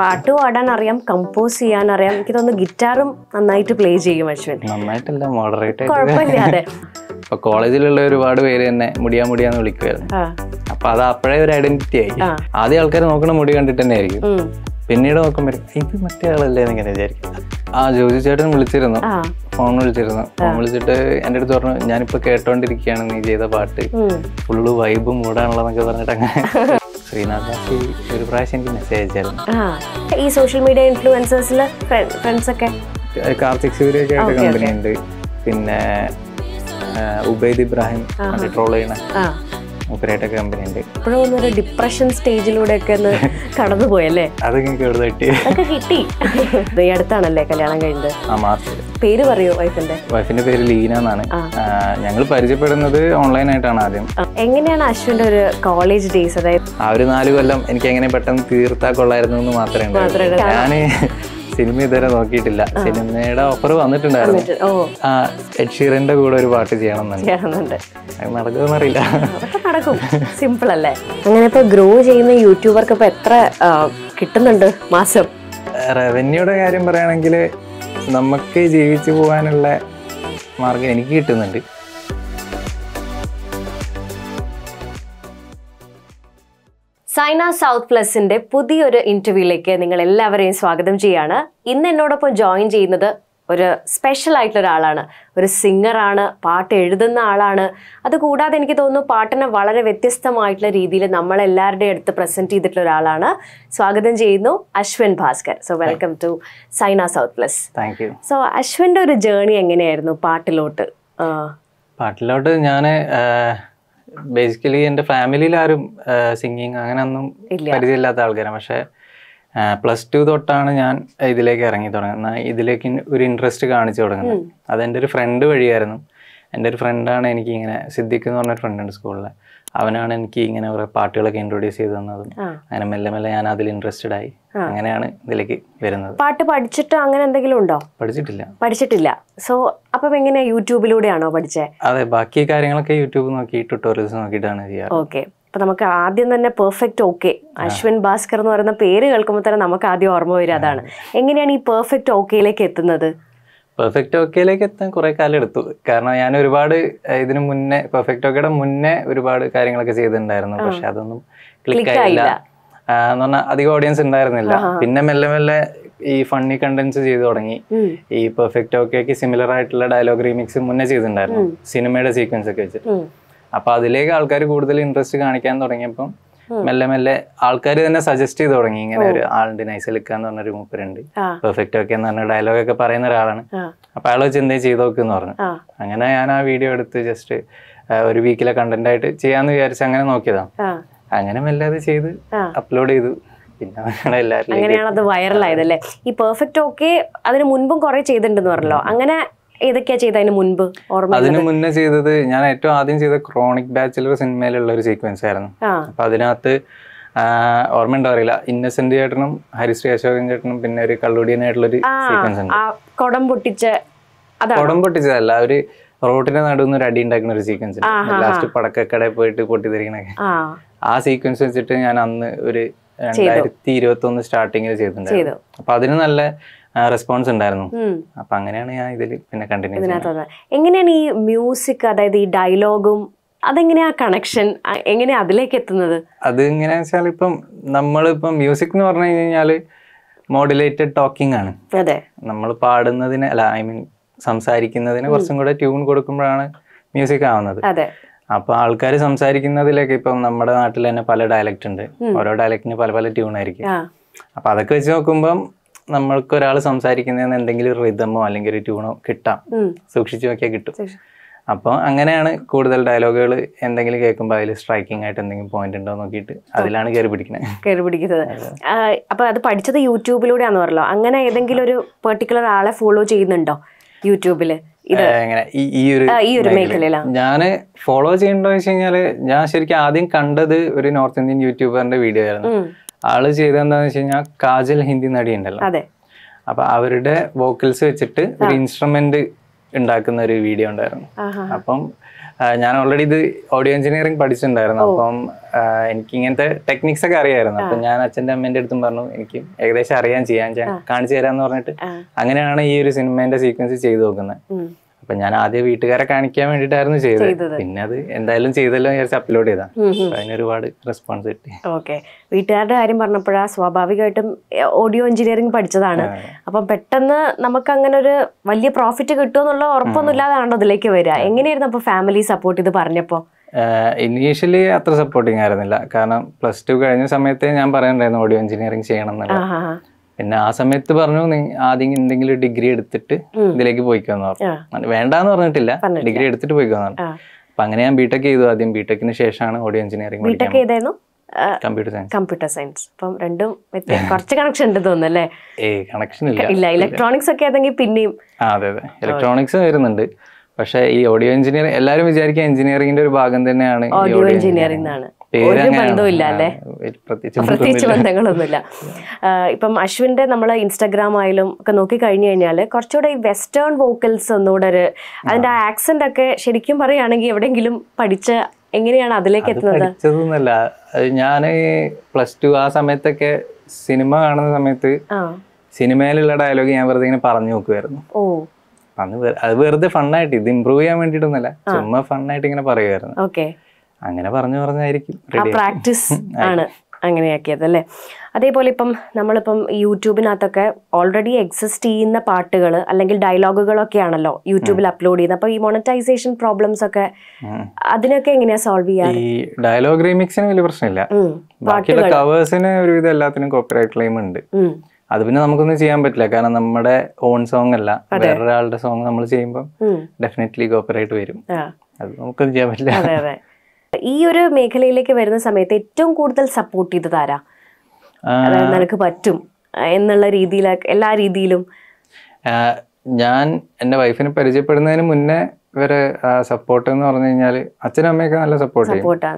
പാട്ട് പാടാൻ അറിയാം കമ്പോസ് ചെയ്യാൻ അറിയാം എനിക്ക് തോന്നുന്നു ഗിറ്റാറും നന്നായിട്ട് പ്ലേ ചെയ്യും അശ്വിൻ നന്നായിട്ടല്ല മോഡറേറ്റ് കുഴപ്പമില്ല അതെ ഇപ്പൊ കോളേജിലുള്ള ഒരുപാട് പേര് തന്നെ മുടിയാ മുടിയാന്ന് വിളിക്കുവായിരുന്നു അപ്പൊ അത് അപ്പോഴേ ഒരു ഐഡന്റിറ്റി ആയി ആദ്യം ആൾക്കാർ നോക്കണ മുടി കണ്ടിട്ട് തന്നെ ആയിരിക്കും പിന്നീട് നോക്കുമ്പോൾ ഇത് മറ്റേ ആളല്ലേ എന്നിങ്ങനെ വിചാരിക്കും ആ ജോജി ചേട്ടൻ വിളിച്ചിരുന്നു ഫോൺ വിളിച്ചിരുന്നു ഫോൺ വിളിച്ചിട്ട് എൻ്റെ അടുത്ത് പറഞ്ഞു ഞാനിപ്പോ കേട്ടോണ്ടിരിക്കുകയാണ് നീ ചെയ്ത പാട്ട് ഫുള്ള് വൈബ് മൂടാണുള്ളതെന്നൊക്കെ പറഞ്ഞിട്ട് അങ്ങനെ ശ്രീനാഥാക്കി ഒരു പ്രാവശ്യം എനിക്ക് മെസ്സേജ് അയച്ചായിരുന്നു ഈ സോഷ്യൽ മീഡിയ ഇൻഫ്ലുവൻസേഴ്സിൽ ഫ്രണ്ട്സ് ഒക്കെ കാർത്തിക് സൂര്യൊക്കെ ആയിട്ട് കമ്പനി ഉണ്ട് പിന്നെ ഉബൈദ് ഇബ്രാഹിം ട്രോൾ ചെയ്യണ മൂപ്പരായിട്ടൊക്കെ കമ്പനി ഉണ്ട് ഇപ്പോഴും ഒരു ഡിപ്രഷൻ സ്റ്റേജിലൂടെ ഒക്കെ ഒന്ന് കടന്നു പോയല്ലേ അതൊക്കെ കിട്ടി ഈ അടുത്താണല്ലേ കല്യാണം കഴിഞ്ഞത് ആ മാർച്ചിൽ പേര് പറയോ വൈഫിന്റെ വൈഫിന്റെ പേര് ലീന എന്നാണ് ഞങ്ങൾ പരിചയപ്പെടുന്നത് ഓൺലൈൻ ആയിട്ടാണ് ആദ്യം എങ്ങനെയാണ് അശ്വിന്റെ ഒരു കോളേജ് ഡേയ്സ് അതായത് ആ ഒരു നാല് കൊല്ലം എനിക്ക് എങ്ങനെ പെട്ടെന്ന് തീർത്താ കൊള്ളായിരുന്നു എന്ന് മാത്രമേ ഞാൻ സിനിമ ഇതുവരെ നോക്കിയിട്ടില്ല സിനിമയുടെ ഓഫർ വന്നിട്ടുണ്ടായിരുന്നു എഡ്ഷീറിന്റെ കൂടെ ഒരു പാട്ട് ചെയ്യണം ചെയ്യണമെന്നുണ്ട് നടക്കുമെന്നറിയില്ല നടക്കും സിമ്പിൾ അല്ലേ അങ്ങനെ ഇപ്പൊ ഗ്രോ ചെയ്യുന്ന യൂട്യൂബർക്ക് ഇപ്പൊ എത്ര കിട്ടുന്നുണ്ട് മാസം റവന്യൂടെ കാര്യം പറയുകയാണെങ്കിൽ നമുക്ക് ജീവിച്ചു പോകാനുള്ള മാർഗം എനിക്ക് കിട്ടുന്നുണ്ട് സൈന സൗത്ത് പ്ലസിന്റെ പുതിയൊരു ഇന്റർവ്യൂയിലേക്ക് നിങ്ങൾ എല്ലാവരെയും സ്വാഗതം ചെയ്യാണ് ഇന്ന് എന്നോടൊപ്പം ജോയിൻ ചെയ്യുന്നത് ഒരു സ്പെഷ്യൽ ആയിട്ടുള്ള ഒരാളാണ് ഒരു സിംഗറാണ് പാട്ട് എഴുതുന്ന ആളാണ് അതുകൂടാതെ എനിക്ക് തോന്നുന്നു പാട്ടിനെ വളരെ വ്യത്യസ്തമായിട്ടുള്ള രീതിയിൽ നമ്മളെല്ലാവരുടെ അടുത്ത് പ്രസന്റ് ചെയ്തിട്ടുള്ള ഒരാളാണ് സ്വാഗതം ചെയ്യുന്നു Ashwin Bhaskar so welcome to Saina south plus thank you so അശ്വിൻ്റെ ഒരു ജേണി എങ്ങനെയായിരുന്നു പാട്ടിലോട്ട് പാട്ടിലോട്ട് ഞാൻ ബേസിക്കലി എൻ്റെ ഫാമിലിയിൽ ആരും സിംഗിങ് അങ്ങനെയൊന്നും പരിചയമില്ലാത്ത ആൾക്കാരാണ് പക്ഷേ പ്ലസ് ടു തൊട്ടാണ് ഞാൻ ഇതിലേക്ക് ഇറങ്ങി തുടങ്ങുന്നത് ഇതിലേക്ക് ഒരു ഇൻട്രസ്റ്റ് കാണിച്ചു തുടങ്ങുന്നത് അതെൻ്റെ ഒരു ഫ്രണ്ട് വഴിയായിരുന്നു എൻ്റെ ഒരു ഫ്രണ്ടാണ് എനിക്ക് ഇങ്ങനെ സിദ്ദിഖ് എന്ന് പറഞ്ഞൊരു ഫ്രണ്ടുണ്ട് സ്കൂളിലെ അവനാണ് എനിക്ക് ഇങ്ങനെ കുറെ പാട്ടുകളൊക്കെ ഇൻട്രൊഡ്യൂസ് ചെയ്ത് തന്നതും അങ്ങനെ മെല്ലെ മെല്ലെ ഞാൻ അതിൽ ഇൻട്രസ്റ്റഡ് ആയി അങ്ങനെയാണ് ഇതിലേക്ക് വരുന്നത് പാട്ട് പഠിച്ചിട്ട് അങ്ങനെ എന്തെങ്കിലും ഉണ്ടോ പഠിച്ചിട്ടില്ല പഠിച്ചിട്ടില്ല സോ അപ്പം എങ്ങനെ യൂട്യൂബിലൂടെയാണോ പഠിച്ചേ അതെ ബാക്കി കാര്യങ്ങളൊക്കെ യൂട്യൂബ് നോക്കി ട്യൂട്ടോറിയൽസ് നോക്കിയിട്ടാണ് ചെയ്യാറ് ഓക്കെ അപ്പൊ നമുക്ക് ആദ്യം തന്നെ പെർഫെക്റ്റ് ഓക്കെ അശ്വിൻ ഭാസ്കർ എന്ന് പറയുന്ന പേര് കേൾക്കുമ്പോൾ തന്നെ നമുക്ക് ആദ്യം ഓർമ്മ വരും അതാണ് എങ്ങനെയാണ് ഈ പെർഫെക്റ്റ് ഓക്കെയിലേക്ക് എത്തുന്നത് പെർഫെക്റ്റ് ഓക്കെയിലേക്ക് എത്താൻ കുറേ കാലം എടുത്തു കാരണം ഞാൻ ഒരുപാട് ഇതിനു മുന്നേ പെർഫെക്റ്റ് ഓക്കെയുടെ മുന്നേ ഒരുപാട് കാര്യങ്ങളൊക്കെ ചെയ്തിട്ടുണ്ടായിരുന്നു പക്ഷെ അതൊന്നും ക്ലിക്ക് ആയില്ല എന്ന് പറഞ്ഞാൽ അധികം ഓഡിയൻസ് ഉണ്ടായിരുന്നില്ല പിന്നെ മെല്ലെ മെല്ലെ ഈ ഫണ്ണി കണ്ടന്റ്സ് ചെയ്തു തുടങ്ങി ഈ പെർഫെക്റ്റ് ഓക്കേക്ക് സിമിലർ ആയിട്ടുള്ള ഡയലോഗ് റീമിക്സ് മുന്നേ ചെയ്തിട്ടുണ്ടായിരുന്നു സിനിമയുടെ സീക്വൻസ് ഒക്കെ വെച്ച് അപ്പൊ അതിലേക്ക് ആൾക്കാർ കൂടുതൽ ഇൻട്രസ്റ്റ് കാണിക്കാൻ തുടങ്ങിയപ്പം മെല്ലെ മെല്ലെ ആൾക്കാർ തന്നെ സജസ്റ്റ് ചെയ്ത് തുടങ്ങി ഇങ്ങനെ ഒരു ആളുണ്ട് നൈസ് എന്ന് പറഞ്ഞൊരു മൂപ്പരുണ്ട് പെർഫെക്റ്റ് ഒക്കെ എന്ന് പറഞ്ഞ ഡയലോഗ് ഒക്കെ പറയുന്ന ഒരാളാണ് അപ്പൊ അയാൾ വെച്ച് ചെയ്ത് നോക്കെന്ന് പറഞ്ഞു അങ്ങനെ ഞാൻ ആ വീഡിയോ എടുത്ത് ജസ്റ്റ് ഒരു വീക്കിലെ കണ്ടന്റ് ആയിട്ട് ചെയ്യാന്ന് വിചാരിച്ച് അങ്ങനെ നോക്കിയതാണ് അങ്ങനെ മെല്ലെ അത് ചെയ്ത് അപ്ലോഡ് ചെയ്തു അങ്ങനെയാണ് അത് വൈറലായത് അല്ലേ ഈ പെർഫെക്റ്റ് ഓക്കെ അതിന് മുൻപും കുറെ ചെയ്തിട്ടുണ്ടെന്ന് പറഞ്ഞല്ലോ അങ്ങനെ ഏതൊക്കെയാ ചെയ്ത മുൻപ് ഓർമ്മ അതിന് മുന്നേ ചെയ്തത് ഞാൻ ഏറ്റവും ആദ്യം ചെയ്ത ക്രോണിക് ബാച്ചിലർ സിനിമയിലുള്ള ഒരു സീക്വൻസ് ആയിരുന്നു അപ്പൊ അതിനകത്ത് ഓർമ്മ ഉണ്ടാവില്ല ഇന്നസെന്റ് ചേട്ടനും ഹരിശ്രീ അശോകൻ ചേട്ടനും പിന്നെ ഒരു കള്ളുടിയനായിട്ടുള്ള ഒരു സീക്വൻസ് ഉണ്ട് കുടം പൊട്ടിച്ച കുടം പൊട്ടിച്ചതല്ല ഒരു റോട്ടിന്റെ നടുന്ന് ഒരു അടി ഉണ്ടാക്കുന്ന ഒരു സീക്വൻസ് ലാസ്റ്റ് പടക്കക്കടയിൽ പോയിട്ട് പൊട്ടിത്തെറിക്കണൊക്കെ ആ സീക്വൻസ് വെച്ചിട്ട് ഞാൻ അന്ന് ഒരു രണ്ടായിരത്തി ഇരുപത്തി ഒന്ന് സ്റ്റാർട്ടിങ്ങിൽ ചെയ്തിട്ടുണ്ട് അപ്പൊ അതിന് നല്ല റെസ്പോൺസ് ഉണ്ടായിരുന്നു അപ്പൊ അങ്ങനെയാണ് ഞാൻ ഇതിൽ പിന്നെ കണ്ടിന്യൂ എങ്ങനെയാണ് ഈ മ്യൂസിക് അതായത് ഈ ഡയലോഗും അതെങ്ങനെയാ കണക്ഷൻ എങ്ങനെയാ അതിലേക്ക് എത്തുന്നത് അത് എങ്ങനെയാ വെച്ചാൽ ഇപ്പം നമ്മളിപ്പം മ്യൂസിക് എന്ന് പറഞ്ഞു കഴിഞ്ഞാല് മോഡുലേറ്റഡ് ടോക്കിംഗ് ആണ് അതെ നമ്മൾ പാടുന്നതിന് അല്ല ഐ മീൻ സംസാരിക്കുന്നതിന് കുറച്ചും കൂടെ ട്യൂൺ കൊടുക്കുമ്പോഴാണ് മ്യൂസിക് ആവുന്നത് അപ്പൊ ആൾക്കാർ സംസാരിക്കുന്നതിലൊക്കെ ഇപ്പം നമ്മുടെ നാട്ടിൽ തന്നെ പല ഡയലക്റ്റ് ഉണ്ട് ഓരോ ഡയലക്റ്റിന് പല പല ട്യൂൺ ആയിരിക്കും അപ്പൊ അതൊക്കെ വെച്ച് നോക്കുമ്പം നമ്മൾക്ക് ഒരാൾ സംസാരിക്കുന്നതിന് എന്തെങ്കിലും റിതമോ അല്ലെങ്കിൽ ഒരു ട്യൂണോ കിട്ടാം സൂക്ഷിച്ചു നോക്കിയാൽ കിട്ടും അപ്പോൾ അങ്ങനെയാണ് കൂടുതൽ ഡയലോഗുകൾ എന്തെങ്കിലും കേൾക്കുമ്പോൾ അതിൽ സ്ട്രൈക്കിംഗ് ആയിട്ട് എന്തെങ്കിലും പോയിന്റ് ഉണ്ടോ നോക്കിയിട്ട് അതിലാണ് കയറി പിടിക്കുന്നത് കയറി പിടിക്കുന്നത് അപ്പോൾ അത് പഠിച്ചത് യൂട്യൂബിലൂടെയാണെന്ന് പറഞ്ഞല്ലോ അങ്ങനെ ഏതെങ്കിലും ഒരു പെർട്ടിക്കുലർ ആളെ ഫോളോ ചെയ്യുന്നുണ്ടോ യൂട്യൂബില് ഞാന് ഫോളോ ചെയ്യണ്ടോ വെച്ച് കഴിഞ്ഞാല് ഞാൻ ശരിക്കും ആദ്യം കണ്ടത് ഒരു നോർത്ത് ഇന്ത്യൻ യൂട്യൂബറിന്റെ വീഡിയോ ആയിരുന്നു ആള് ചെയ്തെന്താന്ന് വെച്ച് കഴിഞ്ഞാൽ കാജൽ ഹിന്ദി നടി ഉണ്ടല്ലോ അപ്പൊ അവരുടെ വോക്കൽസ് വെച്ചിട്ട് ഒരു ഇൻസ്ട്രുമെന്റ് ഉണ്ടാക്കുന്ന ഒരു വീഡിയോ ഉണ്ടായിരുന്നു അപ്പം ഞാൻ ഓൾറെഡി ഇത് ഓഡിയോ എഞ്ചിനീയറിംഗ് പഠിച്ചിട്ടുണ്ടായിരുന്നു അപ്പം എനിക്ക് ഇങ്ങനത്തെ ടെക്നിക്സ് ഒക്കെ അറിയായിരുന്നു അപ്പൊ ഞാൻ അച്ഛൻ്റെ അമ്മേന്റെ അടുത്തും പറഞ്ഞു എനിക്ക് ഏകദേശം അറിയാൻ ചെയ്യാൻ കാണിച്ചു തരാന്ന് പറഞ്ഞിട്ട് അങ്ങനെയാണ് ഈ ഒരു സിനിമേന്റെ സീക്വൻസ് ചെയ്തു നോക്കുന്നത് അപ്പൊ ഞാൻ ആദ്യം വീട്ടുകാരെ കാണിക്കാൻ വേണ്ടിട്ടായിരുന്നു ചെയ്തത് പിന്നെ അത് എന്തായാലും ചെയ്തല്ലോ വിചാരിച്ച് അപ്ലോഡ് ചെയ്താ അതിന് ഒരുപാട് റെസ്പോൺസ് കിട്ടി ഓക്കെ വീട്ടുകാരുടെ കാര്യം പറഞ്ഞപ്പോഴാ സ്വാഭാവികമായിട്ടും ഓഡിയോ എഞ്ചിനീയറിംഗ് പഠിച്ചതാണ് അപ്പൊ പെട്ടെന്ന് നമുക്ക് അങ്ങനെ ഒരു വലിയ പ്രോഫിറ്റ് കിട്ടുമെന്നുള്ള ഉറപ്പൊന്നും ഇല്ലാതാണോ അതിലേക്ക് വരിക എങ്ങനെയായിരുന്നു അപ്പൊ ഫാമിലി സപ്പോർട്ട് ഇത് പറഞ്ഞപ്പോ ഇനീഷ്യലി അത്ര സപ്പോർട്ടിങ് ആയിരുന്നില്ല കാരണം പ്ലസ് ടു കഴിഞ്ഞ സമയത്തേ ഞാൻ പറയണ്ടായിരുന്നു ഓഡിയോ എഞ്ചിനീയറിംഗ് ചെയ്യണം എന്നുള്ളത് പിന്നെ ആ സമയത്ത് പറഞ്ഞു ആദ്യം എന്തെങ്കിലും ഡിഗ്രി എടുത്തിട്ട് ഇതിലേക്ക് പോയിക്കാന്ന് പറഞ്ഞു വേണ്ടാന്ന് പറഞ്ഞിട്ടില്ല ഡിഗ്രി എടുത്തിട്ട് പോയിക്കാന്ന് പറഞ്ഞു അപ്പൊ അങ്ങനെ ഞാൻ ബിടെക് ചെയ്തു ആദ്യം ബിടെക്കിന് ശേഷമാണ് ഓഡിയോ എഞ്ചിനീയറിംഗ് ബിടെക് ചെയ്തായിരുന്നു കമ്പ്യൂട്ടർ സയൻസ് കമ്പ്യൂട്ടർ സയൻസ് അപ്പം രണ്ടും കുറച്ച് കണക്ഷൻ ഉണ്ട് തോന്നുന്നല്ലേ ഏ കണക്ഷൻ ഇല്ല ഇല്ല ഇലക്ട്രോണിക്സ് ഒക്കെ ആണെങ്കിൽ പിന്നെയും അതെ അതെ ഇലക്ട്രോണിക്സ് വരുന്നുണ്ട് പക്ഷേ ഈ ഓഡിയോ എഞ്ചിനീയറിംഗ് എല്ലാവരും വിചാരിക്കുക എഞ്ചിനീയറിംഗിന്റെ ഒരു ഭാഗം തന്നെയാണ് ഓഡിയോ എഞ്ചിനീയറിംഗ് ആണ് ഒരു ബന്ധമില്ല അല്ലേ പ്രത്യേകിച്ച് ബന്ധങ്ങളൊന്നുമില്ല ഇപ്പം അശ്വിന്റെ നമ്മൾ ഇൻസ്റ്റാഗ്രാം ആയാലും ഒക്കെ നോക്കി കഴിഞ്ഞു കഴിഞ്ഞാല് കുറച്ചുകൂടെ ഈ വെസ്റ്റേൺ വോക്കൽസ് ഒന്നുകൂടെ ഒരു അതിന്റെ ആ ആക്സെന്റ് ഒക്കെ ശരിക്കും പറയുകയാണെങ്കിൽ എവിടെയെങ്കിലും പഠിച്ച എങ്ങനെയാണ് അതിലേക്ക് എത്തുന്നത് ഞാൻ പ്ലസ് ടു ആ സമയത്തൊക്കെ സിനിമ കാണുന്ന സമയത്ത് സിനിമയിലുള്ള ഡയലോഗ് ഞാൻ വെറുതെ ഇങ്ങനെ പറഞ്ഞു നോക്കുമായിരുന്നു അന്ന് അത് വെറുതെ ഫണ്ണായിട്ട് ഇത് ഇമ്പ്രൂവ് ചെയ്യാൻ വേണ്ടിയിട്ടൊന്നുമല്ല ചുമ്മാ ഫണ്ണായിട്ട് ഇങ്ങനെ പറയുമായിരുന്നു അങ്ങനെ പറഞ്ഞു പറഞ്ഞായിരിക്കും പ്രാക്ടീസ് ആണ് അങ്ങനെയാക്കിയത് അല്ലേ അതേപോലെ ഇപ്പം നമ്മളിപ്പം യൂട്യൂബിനകത്തൊക്കെ ഓൾറെഡി എക്സിസ്റ്റ് ചെയ്യുന്ന പാട്ടുകൾ അല്ലെങ്കിൽ ഡയലോഗുകളൊക്കെ ആണല്ലോ യൂട്യൂബിൽ അപ്ലോഡ് ചെയ്യുന്നത് അപ്പോൾ ഈ മോണറ്റൈസേഷൻ പ്രോബ്ലംസ് ഒക്കെ അതിനൊക്കെ എങ്ങനെയാ സോൾവ് ചെയ്യാറ് ഈ ഡയലോഗ് റീമിക്സിന് വലിയ പ്രശ്നമില്ല ബാക്കിയുള്ള കവേഴ്സിന് ഒരുവിധം എല്ലാത്തിനും കോപ്പിറൈറ്റ് ക്ലെയിം ഉണ്ട് അത് പിന്നെ നമുക്കൊന്നും ചെയ്യാൻ പറ്റില്ല കാരണം നമ്മുടെ ഓൺ സോങ് അല്ല വേറൊരാളുടെ സോങ് നമ്മൾ ചെയ്യുമ്പോൾ ഡെഫിനറ്റ്ലി കോപ്പിറൈറ്റ് വരും അത് നമുക്കൊന്നും ചെയ്യാൻ പറ്റില്ല ഈ ഒരു മേഖലയിലേക്ക് വരുന്ന സമയത്ത് ഏറ്റവും കൂടുതൽ സപ്പോർട്ട് ചെയ്തത് ആരാ നിനക്ക് പറ്റും എന്നുള്ള രീതിയിൽ എല്ലാ രീതിയിലും ഞാൻ എന്റെ വൈഫിനെ പരിചയപ്പെടുന്നതിന് മുന്നേ ഇവരെ സപ്പോർട്ട് എന്ന് പറഞ്ഞു കഴിഞ്ഞാൽ അച്ഛനും അമ്മയൊക്കെ നല്ല സപ്പോർട്ട്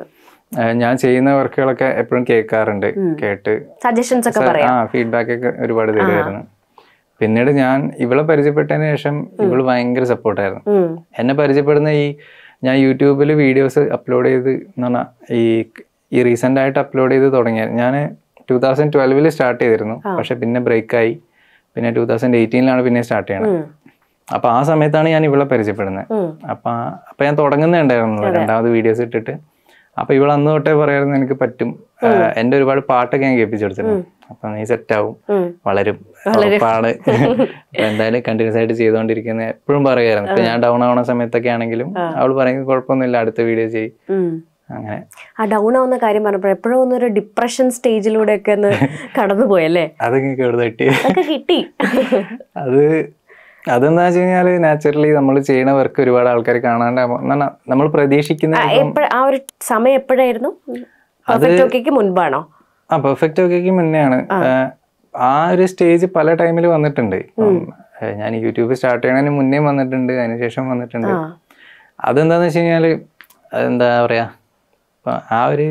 ഞാൻ ചെയ്യുന്ന വർക്കുകളൊക്കെ എപ്പോഴും കേൾക്കാറുണ്ട് കേട്ട് സജഷൻസ് ഒക്കെ ആ ഫീഡ്ബാക്ക് ഒക്കെ ഒരുപാട് തരുമായിരുന്നു പിന്നീട് ഞാൻ ഇവളെ പരിചയപ്പെട്ടതിന് ശേഷം ഇവള് ഭയങ്കര സപ്പോർട്ടായിരുന്നു എന്നെ പരിചയപ്പെടുന്ന ഈ ഞാൻ യൂട്യൂബിൽ വീഡിയോസ് അപ്ലോഡ് ചെയ്ത് എന്ന് പറഞ്ഞാൽ ഈ ഈ റീസെൻ്റ് ആയിട്ട് അപ്ലോഡ് ചെയ്ത് തുടങ്ങിയത് ഞാൻ ടൂ തൗസൻഡ് ട്വൽവിൽ സ്റ്റാർട്ട് ചെയ്തിരുന്നു പക്ഷെ പിന്നെ ബ്രേക്കായി പിന്നെ ടൂ തൗസൻഡ് എയ്റ്റീനിലാണ് പിന്നെ സ്റ്റാർട്ട് ചെയ്യണത് അപ്പോൾ ആ സമയത്താണ് ഞാൻ ഇവിടെ പരിചയപ്പെടുന്നത് അപ്പം അപ്പം ഞാൻ തുടങ്ങുന്നുണ്ടായിരുന്നു രണ്ടാമത് വീഡിയോസ് ഇട്ടിട്ട് അപ്പോൾ ഇവിടെ അന്ന് തൊട്ടേ പറയായിരുന്നു എനിക്ക് പറ്റും എന്റെ ഒരുപാട് പാട്ടൊക്കെ ഞാൻ കേൾപ്പിച്ചെടുത്തിരുന്നു അപ്പൊ നീ സെറ്റാവും വളരും ഉറപ്പാണ് എന്തായാലും കണ്ടിന്യൂസ് ആയിട്ട് ചെയ്തുകൊണ്ടിരിക്കുന്ന എപ്പോഴും പറയായിരുന്നു ഇപ്പൊ ഞാൻ ഡൗൺ ആവുന്ന സമയത്തൊക്കെ ആണെങ്കിലും അവൾ പറയുന്നത് കുഴപ്പമൊന്നുമില്ല അടുത്ത വീഡിയോ ചെയ്യും അങ്ങനെ ആ ഡൗൺ ആവുന്ന കാര്യം പറഞ്ഞപ്പോൾ എപ്പോഴും ഒന്നൊരു ഡിപ്രഷൻ സ്റ്റേജിലൂടെ ഒക്കെ ഒന്ന് കടന്നുപോയല്ലേ അതൊക്കെ കിട്ടി കിട്ടി അത് അതെന്താ വെച്ച് കഴിഞ്ഞാല് നാച്ചുറലി നമ്മൾ ചെയ്യണ വർക്ക് ഒരുപാട് ആൾക്കാർ കാണാണ്ടാകുമ്പോൾ നമ്മൾ പ്രതീക്ഷിക്കുന്ന ആ ഒരു സമയം എപ്പോഴായിരുന്നു പെർഫെക്റ്റ് മുൻപാണോ ആ പെർഫെക്റ്റ് ഓക്കേക്ക് മുന്നെയാണ് ആ ഒരു സ്റ്റേജ് പല ടൈമിൽ വന്നിട്ടുണ്ട് ഞാൻ യൂട്യൂബ് സ്റ്റാർട്ട് ചെയ്യണതിന് മുന്നേ വന്നിട്ടുണ്ട് അതിനുശേഷം വന്നിട്ടുണ്ട് അതെന്താന്ന് വെച്ച് കഴിഞ്ഞാല് എന്താ പറയാ ആ ഒരു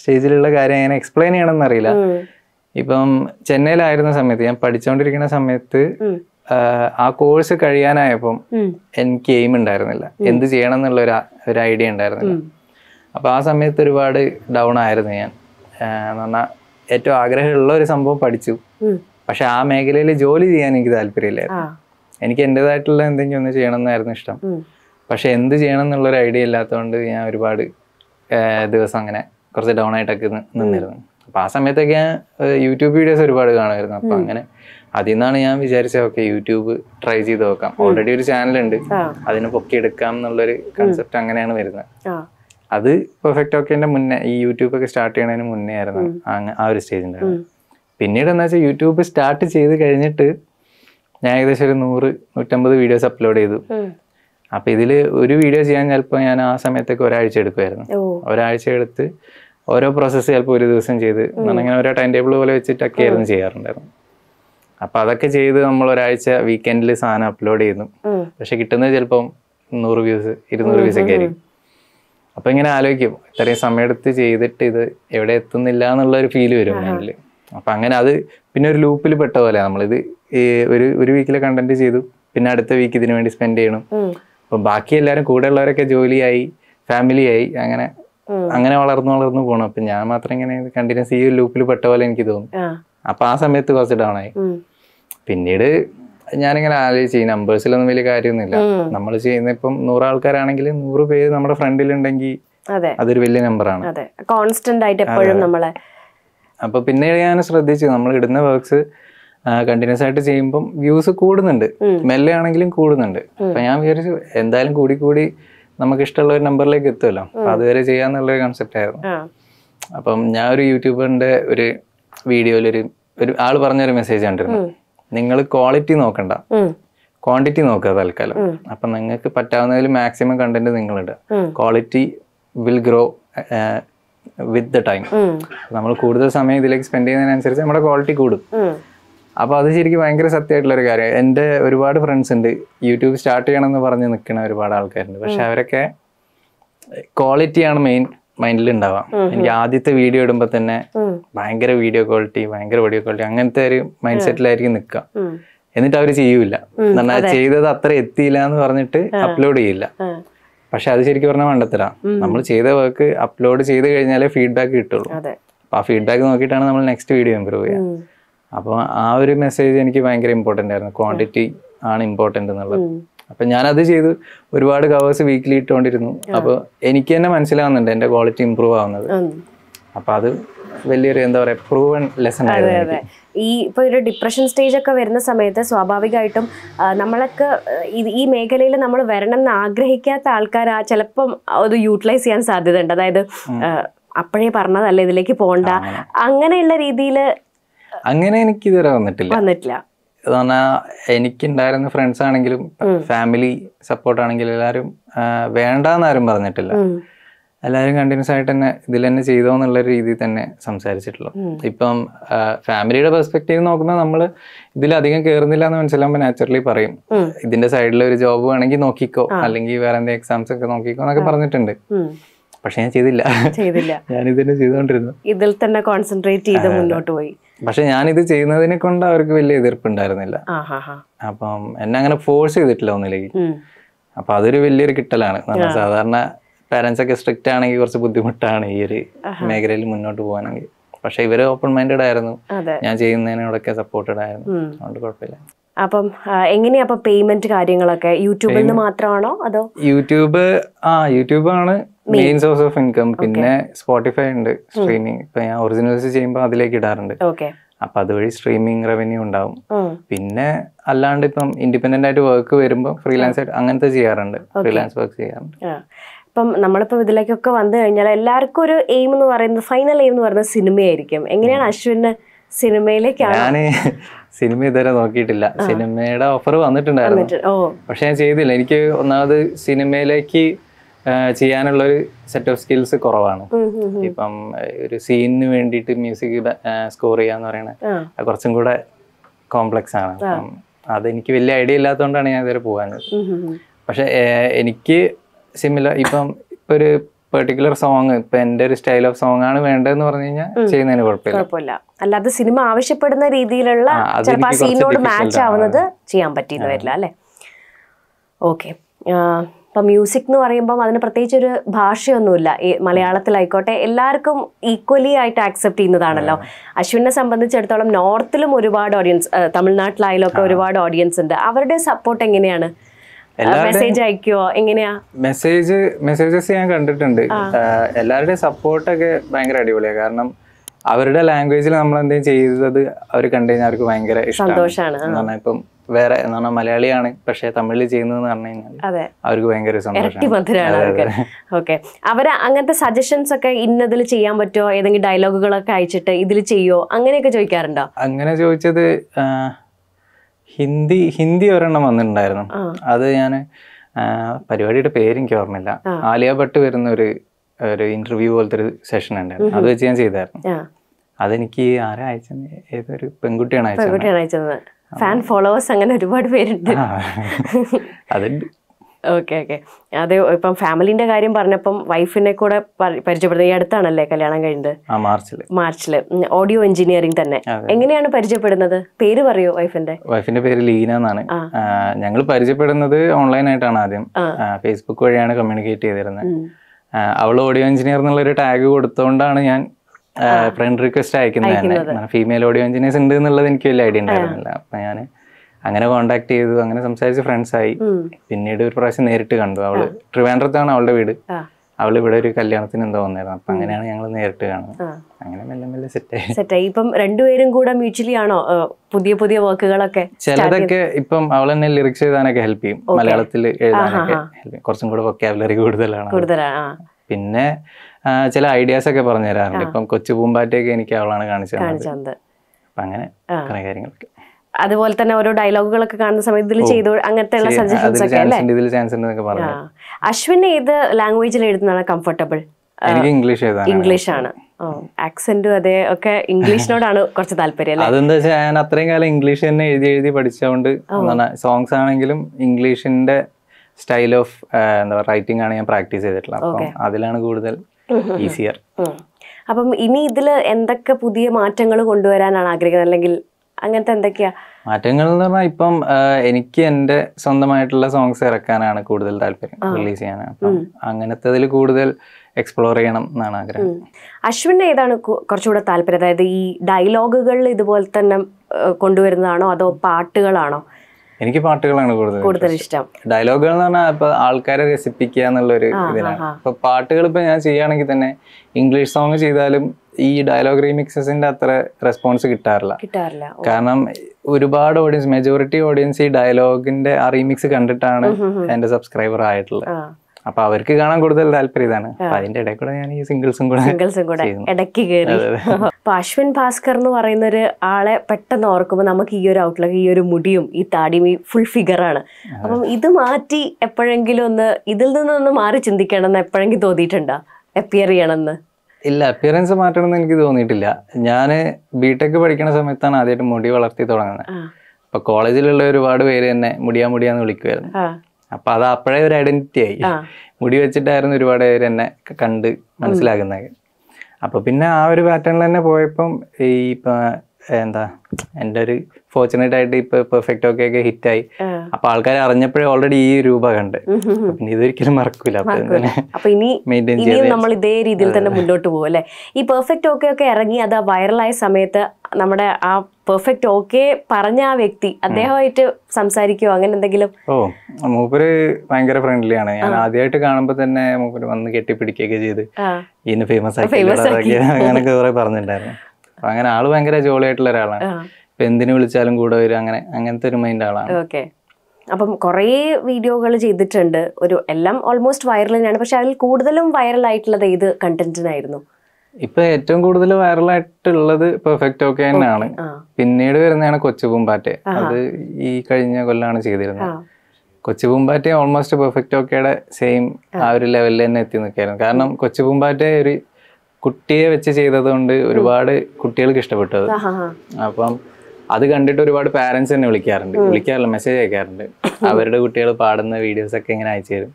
സ്റ്റേജിലുള്ള കാര്യം എങ്ങനെ എക്സ്പ്ലെയിൻ ചെയ്യണമെന്ന് അറിയില്ല ഇപ്പം ചെന്നൈയിലായിരുന്ന സമയത്ത് ഞാൻ പഠിച്ചുകൊണ്ടിരിക്കുന്ന സമയത്ത് ആ കോഴ്സ് കഴിയാനായപ്പം എനിക്ക് എയിം ഉണ്ടായിരുന്നില്ല എന്ത് ചെയ്യണം എന്നുള്ള ഒരു ഐഡിയ ഉണ്ടായിരുന്നില്ല അപ്പോൾ ആ സമയത്ത് ഒരുപാട് ഡൗൺ ആയിരുന്നു ഞാൻ എന്ന് പറഞ്ഞാൽ ഏറ്റവും ആഗ്രഹമുള്ള ഒരു സംഭവം പഠിച്ചു പക്ഷെ ആ മേഖലയിൽ ജോലി ചെയ്യാൻ എനിക്ക് താല്പര്യമില്ലായിരുന്നു എനിക്ക് എൻ്റെതായിട്ടുള്ള എന്തെങ്കിലും ഒന്ന് ചെയ്യണം എന്നായിരുന്നു ഇഷ്ടം പക്ഷെ എന്ത് ചെയ്യണം എന്നുള്ളൊരു ഐഡിയ ഇല്ലാത്തതുകൊണ്ട് ഞാൻ ഒരുപാട് ദിവസം അങ്ങനെ കുറച്ച് ഡൗൺ ആയിട്ടൊക്കെ നിന്നിരുന്നു അപ്പം ആ സമയത്തൊക്കെ ഞാൻ യൂട്യൂബ് വീഡിയോസ് ഒരുപാട് കാണുമായിരുന്നു അപ്പം അങ്ങനെ അതിൽ നിന്നാണ് ഞാൻ വിചാരിച്ചത് ഓക്കെ യൂട്യൂബ് ട്രൈ ചെയ്ത് നോക്കാം ഓൾറെഡി ഒരു ചാനലുണ്ട് അതിനെ പൊക്കിയെടുക്കാം എന്നുള്ളൊരു കൺസെപ്റ്റ് അങ്ങനെയാണ് വരുന്നത് അത് പെർഫെക്റ്റ് ഓക്കേന്റെ മുന്നേ ഈ യൂട്യൂബ് ഒക്കെ സ്റ്റാർട്ട് ചെയ്യണതിന് മുന്നേ ആയിരുന്നു ആ ഒരു സ്റ്റേജ് പിന്നീട് എന്താ വെച്ചാൽ യൂട്യൂബ് സ്റ്റാർട്ട് ചെയ്ത് കഴിഞ്ഞിട്ട് ഞാൻ ഏകദേശം ഒരു നൂറ് നൂറ്റമ്പത് വീഡിയോസ് അപ്ലോഡ് ചെയ്തു അപ്പൊ ഇതിൽ ഒരു വീഡിയോ ചെയ്യാൻ ചിലപ്പോൾ ഞാൻ ആ സമയത്തൊക്കെ ഒരാഴ്ച എടുക്കുമായിരുന്നു ഒരാഴ്ച എടുത്ത് ഓരോ പ്രോസസ്സ് ചിലപ്പോൾ ഒരു ദിവസം ചെയ്ത് അങ്ങനെ ഓരോ ടൈം ടേബിൾ പോലെ വെച്ചിട്ടൊക്കെ ആയിരുന്നു ചെയ്യാറുണ്ടായിരുന്നു അപ്പൊ അതൊക്കെ ചെയ്ത് നമ്മൾ ഒരാഴ്ച വീക്കെൻഡിൽ സാധനം അപ്ലോഡ് ചെയ്യുന്നു പക്ഷെ കിട്ടുന്നത് ചിലപ്പം നൂറ് വ്യൂസ് ഇരുന്നൂറ് വ്യൂസ് ഒക്കെ ആയിരിക്കും അപ്പൊ ഇങ്ങനെ ആലോചിക്കും ഇത്രയും സമയമെടുത്ത് ചെയ്തിട്ട് ഇത് എവിടെ എത്തുന്നില്ല എന്നുള്ള ഒരു ഫീൽ വരും മൈൻഡില് അപ്പൊ അങ്ങനെ അത് പിന്നെ ഒരു ലൂപ്പിൽ പെട്ട പോലെ നമ്മളിത് ഒരു ഒരു വീക്കിലെ കണ്ടന്റ് ചെയ്തു പിന്നെ അടുത്ത വീക്ക് ഇതിനു വേണ്ടി സ്പെൻഡ് ചെയ്യണം അപ്പൊ ബാക്കി കൂടെ ഉള്ളവരൊക്കെ ജോലിയായി ഫാമിലിയായി അങ്ങനെ അങ്ങനെ വളർന്നു വളർന്നു പോകണം അപ്പൊ ഞാൻ മാത്രം ഇങ്ങനെ കണ്ടിന്യൂസ് ഈ ഒരു ലൂപ്പിൽ പെട്ട പോലെ എനിക്ക് തോന്നും അപ്പൊ ആ സമയത്ത് കുറച്ച് ഡൗൺ ആയി പിന്നീട് ഞാനിങ്ങനെ ആലോചിച്ച് ഈ നമ്പേഴ്സിലൊന്നും വലിയ കാര്യമൊന്നുമില്ല നമ്മൾ ചെയ്യുന്ന ഇപ്പം നൂറ് ആൾക്കാരാണെങ്കിൽ നൂറ് പേര് നമ്മുടെ ഫ്രണ്ടിലുണ്ടെങ്കിൽ അതൊരു വലിയ നമ്പറാണ് കോൺസ്റ്റന്റ് ആയിട്ട് എപ്പോഴും നമ്മളെ അപ്പൊ പിന്നെ ഞാൻ ശ്രദ്ധിച്ചു നമ്മൾ ഇടുന്ന വർക്ക്സ് കണ്ടിന്യൂസ് ആയിട്ട് ചെയ്യുമ്പം വ്യൂസ് കൂടുന്നുണ്ട് മെല്ലെ ആണെങ്കിലും കൂടുന്നുണ്ട് അപ്പൊ ഞാൻ വിചാരിച്ചു എന്തായാലും കൂടി കൂടി നമുക്ക് ഇഷ്ടമുള്ള ഒരു നമ്പറിലേക്ക് എത്തുമല്ലോ അപ്പൊ അതുവരെ ചെയ്യാന്നുള്ള ഒരു കൺസെപ്റ്റ് ആയിരുന്നു അപ്പം ഞാൻ ഒരു യൂട്യൂബറിന്റെ ഒരു വീഡിയോയിൽ ഒരു ഒരു ആള് പറഞ്ഞൊരു മെസ്സേജ് കണ്ടിരുന്നു നിങ്ങൾ ക്വാളിറ്റി നോക്കണ്ട ക്വാണ്ടിറ്റി നോക്കുക തൽക്കാലം അപ്പൊ നിങ്ങൾക്ക് പറ്റാവുന്നതിൽ മാക്സിമം കണ്ടന്റ് നിങ്ങൾ ഇടുക quality will grow with the time നമ്മൾ കൂടുതൽ സമയം ഇതിലേക്ക് സ്പെൻഡ് ചെയ്യുന്നതിനനുസരിച്ച് നമ്മുടെ ക്വാളിറ്റി കൂടും അപ്പോൾ അത് ശരിക്കും ഭയങ്കര സത്യമായിട്ടുള്ള ഒരു കാര്യം എൻ്റെ ഒരുപാട് ഫ്രണ്ട്സ് ഉണ്ട് യൂട്യൂബ് സ്റ്റാർട്ട് ചെയ്യണം എന്ന് പറഞ്ഞ് നിൽക്കുന്ന ഒരുപാട് ആൾക്കാരുണ്ട് പക്ഷെ അവരൊക്കെ ക്വാളിറ്റിയാണ് മെയിൻ മൈൻഡിൽ ഉണ്ടാവാം എനിക്ക് ആദ്യത്തെ വീഡിയോ ഇടുമ്പോൾ തന്നെ ഭയങ്കര വീഡിയോ ക്വാളിറ്റി ഭയങ്കര വീഡിയോ ക്വാളിറ്റി അങ്ങനത്തെ ഒരു മൈൻഡ് സെറ്റിലായിരിക്കും നിൽക്കുക എന്നിട്ട് അവര് ചെയ്യൂല എന്നാ ചെയ്തത് അത്ര എത്തിയില്ല എന്ന് പറഞ്ഞിട്ട് അപ്ലോഡ് ചെയ്യില്ല പക്ഷെ അത് ശരിക്കും പറഞ്ഞാൽ വേണ്ടത്തില്ല നമ്മൾ ചെയ്ത വർക്ക് അപ്ലോഡ് ചെയ്ത് കഴിഞ്ഞാലേ ഫീഡ്ബാക്ക് കിട്ടുള്ളൂ അപ്പൊ ആ ഫീഡ്ബാക്ക് നോക്കിയിട്ടാണ് നമ്മൾ നെക്സ്റ്റ് വീഡിയോ ഇമ്പ്രൂവ് ചെയ്യുക അപ്പോൾ ആ ഒരു മെസ്സേജ് എനിക്ക് ഭയങ്കര ഇമ്പോർട്ടന്റ് ആയിരുന്നു ക്വാണ്ടിറ്റി ആണ് ഇമ്പോർട്ടന്റ് എന്നുള്ളത് അപ്പം ഞാനത് ചെയ്ത് ഒരുപാട് കവേഴ്സ് വീക്കിലി ഇട്ടുകൊണ്ടിരുന്നു അപ്പോൾ എനിക്ക് തന്നെ മനസ്സിലാവുന്നുണ്ട് എൻ്റെ ക്വാളിറ്റി ഇമ്പ്രൂവ് ആവുന്നത് അപ്പം അത് വലിയൊരു എന്താ പറയുക പ്രൂവൺ ലെസൺ ആയിരുന്നു ഈ ഇപ്പോൾ ഒരു ഡിപ്രഷൻ സ്റ്റേജ് ഒക്കെ വരുന്ന സമയത്ത് സ്വാഭാവികമായിട്ടും നമ്മളൊക്കെ ഈ മേഖലയിൽ നമ്മൾ വരണം എന്ന് ആഗ്രഹിക്കാത്ത ആൾക്കാർ ആ ചിലപ്പം അത് യൂട്ടിലൈസ് ചെയ്യാൻ സാധ്യതയുണ്ട് അതായത് അപ്പോഴേ പറഞ്ഞതല്ല ഇതിലേക്ക് പോണ്ട അങ്ങനെയുള്ള രീതിയിൽ അങ്ങനെ എനിക്ക് ഇതുവരെ വന്നിട്ടില്ല വന്നിട്ടില്ല എന്ന് പറഞ്ഞാൽ എനിക്കുണ്ടായിരുന്ന ഫ്രണ്ട്സ് ആണെങ്കിലും ഫാമിലി സപ്പോർട്ട് ആണെങ്കിലും എല്ലാവരും വേണ്ടെന്ന് ആരും പറഞ്ഞിട്ടില്ല എല്ലാവരും കണ്ടിന്യൂസ് ആയിട്ട് തന്നെ ഇതിൽ തന്നെ ചെയ്തോ എന്നുള്ള രീതിയിൽ തന്നെ സംസാരിച്ചിട്ടുള്ളൂ ഇപ്പം ഫാമിലിയുടെ പെർസ്പെക്റ്റീവ് നോക്കുമ്പോൾ നമ്മൾ ഇതിലധികം കയറുന്നില്ല എന്ന് മനസ്സിലാകുമ്പോൾ നാച്ചുറലി പറയും ഇതിന്റെ സൈഡിൽ ഒരു ജോബ് വേണമെങ്കിൽ നോക്കിക്കോ അല്ലെങ്കിൽ വേറെ എന്തെങ്കിലും എക്സാംസ് ഒക്കെ നോക്കിക്കോ എന്നൊക്കെ പറഞ്ഞിട്ടുണ്ട് പക്ഷെ ഞാൻ ചെയ്തില്ല ചെയ്തില്ല ഞാൻ ഇതിനെ ചെയ്തുകൊണ്ടിരുന്നു ഇതിൽ തന്നെ കോൺസെൻട്രേറ്റ് ചെയ്ത് മുന്നോട്ട് പോയി പക്ഷെ ഇത് ചെയ്യുന്നതിനെ കൊണ്ട് അവർക്ക് വലിയ എതിർപ്പുണ്ടായിരുന്നില്ല അപ്പം എന്നെ അങ്ങനെ ഫോഴ്സ് ചെയ്തിട്ടില്ല ഒന്നിലേക്ക് അപ്പൊ അതൊരു വലിയൊരു കിട്ടലാണ് സാധാരണ പാരന്റ്സ് ഒക്കെ സ്ട്രിക്റ്റ് ആണെങ്കിൽ കുറച്ച് ബുദ്ധിമുട്ടാണ് ഈ ഒരു മേഖലയിൽ മുന്നോട്ട് പോകാനെങ്കിൽ പക്ഷെ ഇവര് ഓപ്പൺ മൈൻഡഡ് ആയിരുന്നു ഞാൻ ചെയ്യുന്നതിനോടൊക്കെ സപ്പോർട്ടഡ് ആയിരുന്നു അതുകൊണ്ട് കുഴപ്പമില്ല അപ്പം എങ്ങനെയാ പേയ്മെന്റ് കാര്യങ്ങളൊക്കെ യൂട്യൂബിൽ നിന്ന് മാത്രമാണോ അതോ യൂട്യൂബ് ആ യൂട്യൂബ് ആണ് മെയിൻ സോഴ്സ് ഓഫ് ഇൻകം പിന്നെ സ്പോട്ടിഫൈ ഉണ്ട് സ്ട്രീമിംഗ് hmm. ഇപ്പൊ ഞാൻ ഒറിജിനൽസ് ചെയ്യുമ്പോൾ അതിലേക്ക് ഇടാറുണ്ട് അപ്പൊ അതുവഴി സ്ട്രീമിംഗ് റവന്യൂ ഉണ്ടാവും hmm. പിന്നെ അല്ലാണ്ട് ഇപ്പം ഇൻഡിപെൻഡന്റ് ആയിട്ട് വർക്ക് വരുമ്പോൾ ഫ്രീലാൻസ് ആയിട്ട് അങ്ങനത്തെ ചെയ്യാറുണ്ട് ഫ്രീലാൻസ് വർക്ക് ചെയ്യാറുണ്ട് ഇപ്പം നമ്മളിപ്പോൾ ഇതിലേക്കൊക്കെ വന്നു കഴിഞ്ഞാൽ എല്ലാവർക്കും ഒരു എയിം എന്ന് പറയുന്നത് ഫൈനൽ എയിം എന്ന് പറയുന്നത് സിനിമയായിരിക്കും എങ്ങനെയാണ് hmm. അശ്വിന് സിനിമയിലേക്കാണ് ഞാൻ സിനിമ ഇതുവരെ നോക്കിയിട്ടില്ല സിനിമയുടെ ഓഫർ വന്നിട്ടുണ്ടായിരുന്നു പക്ഷെ ഞാൻ ചെയ്തില്ല എനിക്ക് ഒന്നാമത് സിനിമയിലേക്ക് ചെയ്യാനുള്ള ഒരു സെറ്റ് ഓഫ് സ്കിൽസ് കുറവാണ് ഇപ്പം ഒരു സീനിന് വേണ്ടിയിട്ട് മ്യൂസിക് സ്കോർ ചെയ്യാന്ന് പറയണത് കുറച്ചും കൂടെ കോംപ്ലക്സ് ആണ് അതെനിക്ക് വലിയ ഐഡിയ ഇല്ലാത്തതുകൊണ്ടാണ് ഞാൻ ഇതുവരെ പോകാനത് പക്ഷെ എനിക്ക് സിമിലർ ഇപ്പം ഒരു പെർട്ടിക്കുലർ സോങ് ഇപ്പൊ എന്റെ ഒരു സ്റ്റൈൽ ഓഫ് സോങ് ആണ് വേണ്ടതെന്ന് പറഞ്ഞു കഴിഞ്ഞാൽ ചെയ്യുന്നതിന് കുഴപ്പമില്ല അല്ലാതെ സിനിമ ആവശ്യപ്പെടുന്ന രീതിയിലുള്ള സീനോട് മാച്ച് ആവുന്നത് ചെയ്യാൻ പറ്റിയെന്ന് വരില്ല അല്ലെ ഓക്കെ ഇപ്പം മ്യൂസിക് എന്ന് പറയുമ്പം അതിന് പ്രത്യേകിച്ച് ഒരു ഭാഷയൊന്നുമില്ല മലയാളത്തിലായിക്കോട്ടെ എല്ലാവർക്കും ഈക്വലി ആയിട്ട് ആക്സെപ്റ്റ് ചെയ്യുന്നതാണല്ലോ അശ്വിനെ സംബന്ധിച്ചിടത്തോളം നോർത്തിലും ഒരുപാട് ഓഡിയൻസ് തമിഴ്നാട്ടിലായാലും ഒക്കെ ഒരുപാട് ഓഡിയൻസ് ഉണ്ട് അവരുടെ സപ്പോർട്ട് എങ്ങനെയാണ് മെസ്സേജ് അയക്കുവോ എങ്ങനെയാ മെസ്സേജ് മെസ്സേജസ് ഞാൻ കണ്ടിട്ടുണ്ട് എല്ലാവരുടെയും സപ്പോർട്ടൊക്കെ ഭയങ്കര അടിപൊളിയാണ് കാരണം അവരുടെ ലാംഗ്വേജിൽ നമ്മൾ എന്തെങ്കിലും ചെയ്തത് അവർ കണ്ടുകഴിഞ്ഞാൽ അവർക്ക് ഭയങ്കര ഇഷ്ടമാണ് ഇപ്പം വേറെ എന്ന് പറഞ്ഞാൽ മലയാളിയാണ് പക്ഷെ തമിഴിൽ ചെയ്യുന്നത് അവർക്ക് ഭയങ്കര സന്തോഷമാണ് ഓക്കെ അവര് അങ്ങനത്തെ സജഷൻസ് ഒക്കെ ഇന്നതിൽ ചെയ്യാൻ പറ്റുമോ ഏതെങ്കിലും ഡയലോഗുകളൊക്കെ അയച്ചിട്ട് ഇതിൽ ചെയ്യോ അങ്ങനെയൊക്കെ ചോദിക്കാറുണ്ടോ അങ്ങനെ ചോദിച്ചത് ഹിന്ദി ഹിന്ദി ഒരെണ്ണം വന്നിട്ടുണ്ടായിരുന്നു അത് ഞാൻ പരിപാടിയുടെ പേര് എനിക്ക് ഓർമ്മയില്ല ആലിയ ഭട്ട് വരുന്ന ഒരു ഒരു ഇന്റർവ്യൂ പോലത്തെ ഒരു സെഷൻ ഉണ്ടായിരുന്നു അത് വെച്ച് ഞാൻ ചെയ്തായിരുന്നു അതെനിക്ക് ആരാ അയച്ചത് ഏതൊരു പെൺകുട്ടിയാണ് അയച്ചത് ഫാൻ ഫോളോവേഴ്സ് അങ്ങനെ ഒരുപാട് പേരുണ്ട് അതുണ്ട് ഓക്കെ ഓക്കെ അത് ഇപ്പം ഫാമിലിന്റെ കാര്യം പറഞ്ഞപ്പം വൈഫിനെ കൂടെ പരിചയപ്പെടുന്നത് ഈ അടുത്താണല്ലേ കല്യാണം കഴിഞ്ഞത് മാർച്ചില് മാർച്ചില് ഓഡിയോ എഞ്ചിനീയറിംഗ് തന്നെ എങ്ങനെയാണ് പരിചയപ്പെടുന്നത് പേര് പറയോ വൈഫിന്റെ വൈഫിന്റെ പേര് ലീന എന്നാണ് ഞങ്ങൾ പരിചയപ്പെടുന്നത് ഓൺലൈൻ ആയിട്ടാണ് ആദ്യം ഫേസ്ബുക്ക് വഴിയാണ് കമ്മ്യൂണിക്കേറ്റ് ചെയ്തിരുന്നത് അവൾ ഓഡിയോ എഞ്ചിനീയർ എന്നുള്ള ഒരു ടാഗ് കൊടുത്തോണ്ടാണ് ഞാൻ ഫ്രണ്ട് റിക്വസ്റ്റ് അയക്കുന്നത് ഫീമെയിൽ ഓഡിയോ എഞ്ചിനീയർസ് ഉണ്ട് എന്നുള്ളത് എനിക്ക് വലിയ ഐഡിയ ഉണ്ടായിരുന്നില്ല അപ്പൊ ഞാൻ അങ്ങനെ കോണ്ടാക്ട് ചെയ്തു അങ്ങനെ സംസാരിച്ച് ഫ്രണ്ട്സായി പിന്നീട് ഒരു പ്രാവശ്യം നേരിട്ട് കണ്ടു അവള് ട്രിവാൻഡ്രത്താണ് അവളുടെ വീട് അവൾ ഇവിടെ ഒരു കല്യാണത്തിന് എന്തോ വന്നിരുന്നു അപ്പൊ അങ്ങനെയാണ് ഞങ്ങൾ നേരിട്ട് കാണുന്നത് അങ്ങനെ മെല്ലെ മെല്ലെ സെറ്റ് സെറ്റായി ഇപ്പം രണ്ടുപേരും കൂടെ മ്യൂച്വലി ആണോ പുതിയ പുതിയ വർക്കുകളൊക്കെ ചിലതൊക്കെ ഇപ്പം അവൾ തന്നെ ലിറിക്സ് എഴുതാനൊക്കെ ഹെൽപ്പ് ചെയ്യും മലയാളത്തിൽ എഴുതാനൊക്കെ കുറച്ചും കൂടെ വൊക്കാബുലറി കൂടുതലാണ് കൂടുതലാണ് പിന്നെ ചില ഐഡിയാസ് ഒക്കെ പറഞ്ഞു തരാറുണ്ട് ഇപ്പം കൊച്ചു പൂമ്പാറ്റയൊക്കെ എനിക്ക് അവളാണ് കാണിച്ചത് അപ്പൊ അങ്ങനെ കാര്യങ്ങളൊക്കെ അതുപോലെ തന്നെ ഓരോ ഡയലോഗുകളൊക്കെ കാണുന്ന സമയത്ത് ഇതിൽ ചെയ്തു അങ്ങനത്തെ ഉള്ള സജഷൻസ് ഒക്കെ അല്ലേ അശ്വിൻ ഏത് ലാംഗ്വേജിൽ എഴുതുന്നതാണ് കംഫർട്ടബിൾ എനിക്ക് ഇംഗ്ലീഷ് ഇംഗ്ലീഷ് ആണ് ആക്സെന്റും അതെ ഒക്കെ ഇംഗ്ലീഷിനോടാണ് കുറച്ച് താല്പര്യം അതെന്താ വെച്ചാൽ ഞാൻ അത്രയും കാലം ഇംഗ്ലീഷ് തന്നെ എഴുതി എഴുതി പഠിച്ചതുകൊണ്ട് സോങ്സ് ആണെങ്കിലും ഇംഗ്ലീഷിന്റെ സ്റ്റൈൽ ഓഫ് എന്താ റൈറ്റിംഗ് ആണ് ഞാൻ പ്രാക്ടീസ് ചെയ്തിട്ടുള്ളത് അപ്പം അതിലാണ് കൂടുതൽ ഈസിയർ അപ്പം ഇനി ഇതിൽ എന്തൊക്കെ പുതിയ മാറ്റങ്ങൾ കൊണ്ടുവരാനാണ് ആഗ്രഹിക്കുന്നത് അല്ലെങ്കിൽ അങ്ങനത്തെ എന്തൊക്കെയാ മാറ്റങ്ങൾ എന്ന് പറഞ്ഞാൽ ഇപ്പം എനിക്ക് എൻ്റെ സ്വന്തമായിട്ടുള്ള സോങ്സ് ഇറക്കാനാണ് കൂടുതൽ താല്പര്യം റിലീസ് ചെയ്യാനാണ് അങ്ങനത്തെ കൂടുതൽ എക്സ്പ്ലോർ ചെയ്യണം എന്നാണ് ആഗ്രഹം അശ്വിൻ ഏതാണ് കുറച്ചുകൂടെ താല്പര്യം അതായത് ഈ ഡയലോഗുകളിൽ ഇതുപോലെ തന്നെ കൊണ്ടുവരുന്നതാണോ അതോ പാട്ടുകളാണോ എനിക്ക് പാട്ടുകളാണ് കൂടുതൽ കൂടുതൽ ഇഷ്ടം ഡയലോഗുകൾ എന്ന് പറഞ്ഞാൽ ഇപ്പൊ ആൾക്കാരെ രസിപ്പിക്കുക എന്നുള്ളൊരു ഇതിലാണ് ഇപ്പൊ പാട്ടുകൾ ഇപ്പൊ ഞാൻ ചെയ്യുകയാണെങ്കിൽ തന്നെ ഇംഗ്ലീഷ് സോങ് ചെയ്താലും ഈ ഡയലോഗ് റീമിക്സസിന്റെ അത്ര റെസ്പോൺസ് കിട്ടാറില്ല കിട്ടാറില്ല കാരണം ഒരുപാട് ഓഡിയൻസ് മെജോറിറ്റി ഓഡിയൻസ് ഈ ഡയലോഗിന്റെ ആ റീമിക്സ് കണ്ടിട്ടാണ് എന്റെ സബ്സ്ക്രൈബർ ആയിട്ടുള്ളത് അപ്പൊ അവർക്ക് കാണാൻ കൂടുതൽ താല്പര്യം ഇതാണ് അതിന്റെ ഇടയിൽ കൂടെ ഞാൻ ഈ സിംഗിൾസും കൂടെ സിംഗിൾസും കൂടെ ഇടയ്ക്ക് കയറി അപ്പൊ അശ്വിൻ ഭാസ്കർ എന്ന് പറയുന്ന ഒരു ആളെ പെട്ടെന്ന് ഓർക്കുമ്പോൾ നമുക്ക് ഈ ഒരു ഔട്ട്ലുക്ക് ഈ ഒരു മുടിയും ഈ താടിയും ഈ ഫുൾ ഫിഗറാണ് അപ്പം ഇത് മാറ്റി എപ്പോഴെങ്കിലും ഒന്ന് ഇതിൽ നിന്നൊന്ന് മാറി ചിന്തിക്കണം എന്ന് എപ്പോഴെങ്കിലും തോന്നിയിട്ടുണ്ടോ അപ്പിയർ ചെയ്യണമെന്ന് ഇല്ല അപ്പിയറൻസ് മാറ്റണം എന്ന് എനിക്ക് തോന്നിയിട്ടില്ല ഞാൻ ബിടെക് പഠിക്കുന്ന സമയത്താണ് ആദ്യമായിട്ട് മുടി വളർത്തി തുടങ്ങുന്നത് അപ്പൊ കോളേജിലുള്ള ഒരുപാട് പേര് എന്നെ മുടിയാ മുടിയാന്ന് വിളിക്കുമായിരുന്നു അപ്പൊ അത് അപ്പോഴേ ഒരു ഐഡന്റിറ്റി ആയി മുടി വെച്ചിട്ടായിരുന്നു ഒരുപാട് പേര് എന്നെ കണ്ട് മനസ്സിലാക്കുന്ന അപ്പൊ പിന്നെ ആ ഒരു പാറ്റേണിൽ തന്നെ പോയപ്പം ഈ എന്താ എൻ്റെ ഒരു ഫോർച്യുനേറ്റ് ആയിട്ട് ഇപ്പൊ പെർഫെക്റ്റ് ഒക്കെ ഒക്കെ ഹിറ്റായി അപ്പൊ ആൾക്കാർ അറിഞ്ഞപ്പോഴേ ഓൾറെഡി ഈ രൂപ കണ്ട് പിന്നെ ഇതൊരിക്കലും മറക്കൂല ഇനി നമ്മൾ ഇതേ രീതിയിൽ തന്നെ മുന്നോട്ട് പോകും അല്ലെ ഈ പെർഫെക്റ്റ് ഓക്കെ ഒക്കെ ഇറങ്ങി അത് വൈറലായ സമയത്ത് നമ്മുടെ ആ പെർഫെക്റ്റ് ഓക്കെ പറഞ്ഞ ആ വ്യക്തി അദ്ദേഹമായിട്ട് സംസാരിക്കുവോ അങ്ങനെ എന്തെങ്കിലും ഓ മൂപ്പര് ഭയങ്കര ഫ്രണ്ട്ലി ആണ് ഞാൻ ആദ്യമായിട്ട് കാണുമ്പോൾ തന്നെ മൂപ്പര് വന്ന് കെട്ടിപ്പിടിക്കുകയൊക്കെ ചെയ്ത് ഇതിന് ഫേമസ് ആക്കി അങ്ങനെയൊക്കെ കുറെ പറഞ്ഞിട്ടുണ്ടായിരുന്നു അപ്പൊ അങ്ങനെ ആള് ഭയങ്കര ജോളിയായിട്ടുള്ള ഒരാളാണ് ഇപ്പൊ എന്തിനു വിളിച്ചാലും കൂടെ വരും അങ്ങനെ അങ്ങനത്തെ ഒരു മൈൻഡ് ആളാണ് അപ്പം കുറേ വീഡിയോകൾ ചെയ്തിട്ടുണ്ട് ഒരു എല്ലാം ഓൾമോസ്റ്റ് വൈറൽ തന്നെയാണ് പക്ഷെ അതിൽ കൂടുതലും വൈറൽ ആയിട്ടുള്ളത് ഏത് കണ്ടന്റിനായിരുന്നു ഇപ്പൊ ഏറ്റവും കൂടുതൽ വൈറൽ ആയിട്ടുള്ളത് പെർഫെക്റ്റ് ഓക്കെ തന്നെയാണ് പിന്നീട് വരുന്നതാണ് കൊച്ചു അത് ഈ കഴിഞ്ഞ കൊല്ലാണ് ചെയ്തിരുന്നത് കൊച്ചു ഓൾമോസ്റ്റ് പെർഫെക്റ്റ് ഓക്കെയുടെ സെയിം ആ ഒരു ലെവലിൽ തന്നെ എത്തി നിൽക്കായിരുന്നു കാരണം കൊച്ചു ഒരു കുട്ടിയെ വെച്ച് ചെയ്തത് കൊണ്ട് ഒരുപാട് കുട്ടികൾക്ക് ഇഷ്ടപ്പെട്ടു അപ്പം അത് കണ്ടിട്ട് ഒരുപാട് പാരന്റ്സ് തന്നെ വിളിക്കാറുണ്ട് വിളിക്കാറില്ല മെസ്സേജ് അയക്കാറുണ്ട് അവരുടെ കുട്ടികൾ പാടുന്ന വീഡിയോസ് ഒക്കെ ഇങ്ങനെ അയച്ചു തരും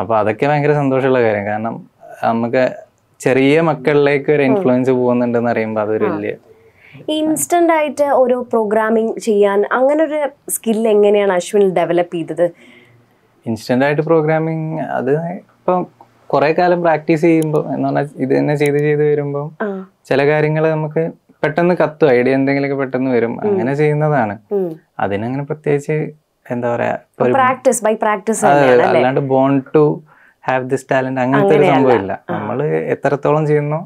അപ്പൊ അതൊക്കെ ഭയങ്കര സന്തോഷമുള്ള കാര്യം കാരണം നമുക്ക് ചെറിയ മക്കളിലേക്ക് ഒരു ഇൻഫ്ലുവൻസ് പോകുന്നുണ്ടെന്ന് അറിയുമ്പോൾ അതൊരു വലിയ ഇൻസ്റ്റന്റ് ആയിട്ട് ഓരോ പ്രോഗ്രാമിംഗ് ചെയ്യാൻ അങ്ങനെ ഒരു സ്കിൽ എങ്ങനെയാണ് അശ്വിൻ ഡെവലപ്പ് ചെയ്തത് ഇൻസ്റ്റന്റ് ആയിട്ട് പ്രോഗ്രാമിംഗ് അത് ഇപ്പം കുറെ കാലം പ്രാക്ടീസ് ചെയ്യുമ്പോൾ എന്ന് പറഞ്ഞാൽ ഇത് തന്നെ ചെയ്ത് ചെയ്ത് വരുമ്പോൾ ചില കാര്യങ്ങൾ നമുക്ക് പെട്ടെന്ന് കത്തും ഐഡിയ എന്തെങ്കിലുമൊക്കെ പെട്ടെന്ന് വരും അങ്ങനെ ചെയ്യുന്നതാണ് അതിനങ്ങനെ പ്രത്യേകിച്ച് എന്താ പറയാ പ്രാക്ടീസ് ബൈ പ്രാക്ടീസ് അല്ലാണ്ട് born to have this talent അങ്ങനത്തെ ഒരു സംഭവമില്ല നമ്മൾ എത്രത്തോളം ചെയ്യുന്നോ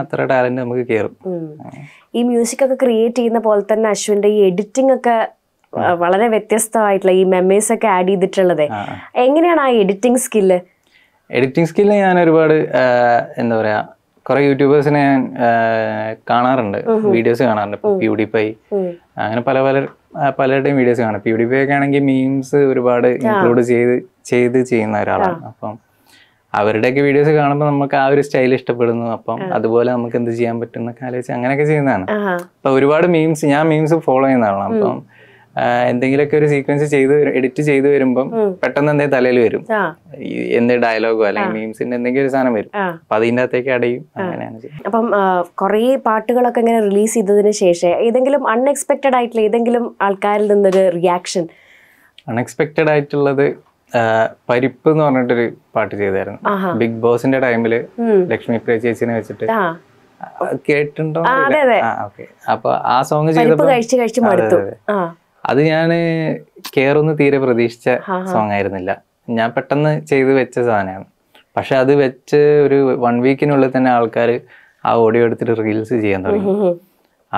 അത്ര ടാലന്റ് നമുക്ക് കേറും ഈ മ്യൂസിക് ഒക്കെ ക്രിയേറ്റ് ചെയ്യുന്ന പോലെ തന്നെ അശ്വിന്റെ ഈ എഡിറ്റിംഗ് ഒക്കെ വളരെ വ്യത്യസ്തമായിട്ടുള്ള ഈ മെമ്മേഴ്സ് ഒക്കെ ആഡ് ചെയ്തിട്ടുള്ളത് എങ്ങനെയാണ് ആ എഡിറ്റിംഗ് സ്കില്ല് എഡിറ്റിംഗ് സ്കില്ല് ഞാൻ ഒരുപാട് എന്താ പറയുക കുറെ യൂട്യൂബേഴ്സിനെ ഞാൻ കാണാറുണ്ട് വീഡിയോസ് കാണാറുണ്ട് പ്യൂഡിഫൈ അങ്ങനെ പല പല പലരുടെയും വീഡിയോസ് കാണാം പ്യൂഡിഫൈ ഒക്കെ ആണെങ്കിൽ മീംസ് ഒരുപാട് ഇൻക്ലൂഡ് ചെയ്ത് ചെയ്ത് ചെയ്യുന്ന ഒരാളാണ് അപ്പം അവരുടെയൊക്കെ വീഡിയോസ് കാണുമ്പോൾ നമുക്ക് ആ ഒരു സ്റ്റൈൽ ഇഷ്ടപ്പെടുന്നു അപ്പം അതുപോലെ നമുക്ക് എന്ത് ചെയ്യാൻ പറ്റുന്ന ആലോചിച്ച് അങ്ങനെയൊക്കെ ചെയ്യുന്നതാണ് അപ്പൊ ഒരുപാട് മീംസ് ഞാൻ മീംസ് ഫോളോ ചെയ്യുന്ന ആളാണ് അപ്പം എന്തെങ്കിലുമൊക്കെ ഒരു സീക്വൻസ് ചെയ്ത് എഡിറ്റ് ചെയ്ത് വരുമ്പം പെട്ടെന്ന് എന്തേ തലയിൽ വരും എന്ത് ഡയലോഗോ അല്ലെങ്കിൽ മീംസിന്റെ എന്തെങ്കിലും ഒരു സാധനം വരും അപ്പൊ അതിന്റെ അകത്തേക്ക് അടയും അങ്ങനെയാണ് അപ്പം കുറെ പാട്ടുകളൊക്കെ ഇങ്ങനെ റിലീസ് ചെയ്തതിന് ശേഷം ഏതെങ്കിലും അൺഎക്സ്പെക്റ്റഡ് ആയിട്ടുള്ള ഏതെങ്കിലും ആൾക്കാരിൽ നിന്നൊരു റിയാക്ഷൻ അൺഎക്സ്പെക്റ്റഡ് ആയിട്ടുള്ളത് പരിപ്പ് എന്ന് പറഞ്ഞിട്ടൊരു പാട്ട് ചെയ്തായിരുന്നു ബിഗ് ബോസിന്റെ ടൈമില് ലക്ഷ്മി പ്രിയ ചേച്ചിനെ വെച്ചിട്ട് കേട്ടിട്ടുണ്ടോ അപ്പൊ ആ സോങ് ചെയ്തപ്പോ അത് ഞാൻ കെയറൊന്ന് തീരെ പ്രതീക്ഷിച്ച സോങ് ആയിരുന്നില്ല ഞാൻ പെട്ടെന്ന് ചെയ്ത് വെച്ച സാധനമാണ് പക്ഷെ അത് വെച്ച് ഒരു വൺ വീക്കിനുള്ളിൽ തന്നെ ആൾക്കാർ ആ ഓഡിയോ എടുത്തിട്ട് റീൽസ് ചെയ്യാൻ തുടങ്ങി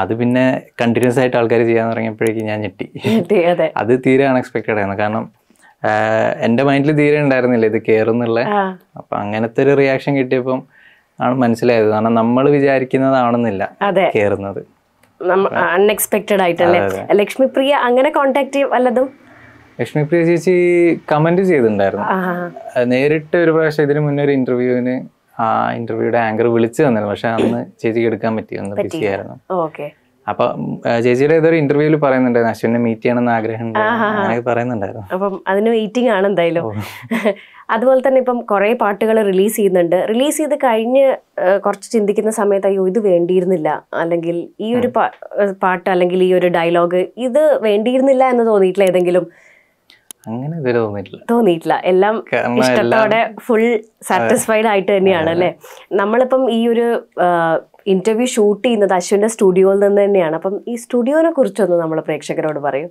അത് പിന്നെ കണ്ടിന്യൂസ് ആയിട്ട് ആൾക്കാർ ചെയ്യാൻ തുടങ്ങിയപ്പോഴേക്കും ഞാൻ ഞെട്ടി അത് തീരെ അൺഎക്സ്പെക്റ്റഡ് ആയിരുന്നു കാരണം എൻ്റെ മൈൻഡിൽ തീരെ ഉണ്ടായിരുന്നില്ല ഇത് കയറുന്നുള്ള അപ്പൊ അങ്ങനത്തെ ഒരു റിയാക്ഷൻ കിട്ടിയപ്പം ആണ് മനസ്സിലായത് കാരണം നമ്മൾ വിചാരിക്കുന്നതാണെന്നില്ല കയറുന്നത് അൺഎക്സ്പെക്റ്റഡ് ആയിട്ടല്ലേ ലക്ഷ്മിപ്രിയ അങ്ങനെ കോണ്ടാക്ട് വല്ലതും ലക്ഷ്മിപ്രിയ ചേച്ചി കമന്റ് ചെയ്തിട്ടുണ്ടായിരുന്നു നേരിട്ട് ഒരു പ്രാവശ്യം ഇതിനു മുന്നേ ഒരു ഇന്റർവ്യൂവിന് ആ ഇന്റർവ്യൂടെ ആങ്കർ വിളിച്ചു തന്നിരുന്നു പക്ഷെ അന്ന് ചേച്ചിക്ക് എടുക്കാൻ പറ്റി അന്ന് അപ്പൊ ചേച്ചിയുടെ ഏതൊരു ഇന്റർവ്യൂവിൽ പറയുന്നുണ്ടായിരുന്നു അശ്വിനെ മീറ്റ് ചെയ്യണമെന്ന് ആഗ്രഹം പറയുന്നുണ്ടായിരുന്നു അപ്പം അതിന് മീറ്റിംഗ് ആണ് എന്തായാലും അതുപോലെ തന്നെ ഇപ്പം കുറേ പാട്ടുകൾ റിലീസ് ചെയ്യുന്നുണ്ട് റിലീസ് ചെയ്ത് കഴിഞ്ഞ് കുറച്ച് ചിന്തിക്കുന്ന സമയത്ത് അയ്യോ ഇത് വേണ്ടിയിരുന്നില്ല അല്ലെങ്കിൽ ഈ ഒരു പാട്ട് അല്ലെങ്കിൽ ഈ ഒരു ഡയലോഗ് ഇത് വേണ്ടിയിരുന്നില്ല എന്ന് തോന്നിയിട്ടില്ല ഏതെങ്കിലും അങ്ങനെ ഇതുവരെ തോന്നിയിട്ടില്ല തോന്നിയിട്ടില്ല എല്ലാം ഇഷ്ടത്തോടെ ഫുൾ സാറ്റിസ്ഫൈഡ് ആയിട്ട് തന്നെയാണ് അല്ലേ നമ്മളിപ്പം ഈ ഒരു ഇന്റർവ്യൂ ഷൂട്ട് ചെയ്യുന്നത് അശ്വിന്റെ സ്റ്റുഡിയോയിൽ നിന്ന് തന്നെയാണ് അപ്പം ഈ സ്റ്റുഡിയോനെ കുറിച്ചൊന്ന് നമ്മൾ പ്രേക്ഷകരോട് പറയൂ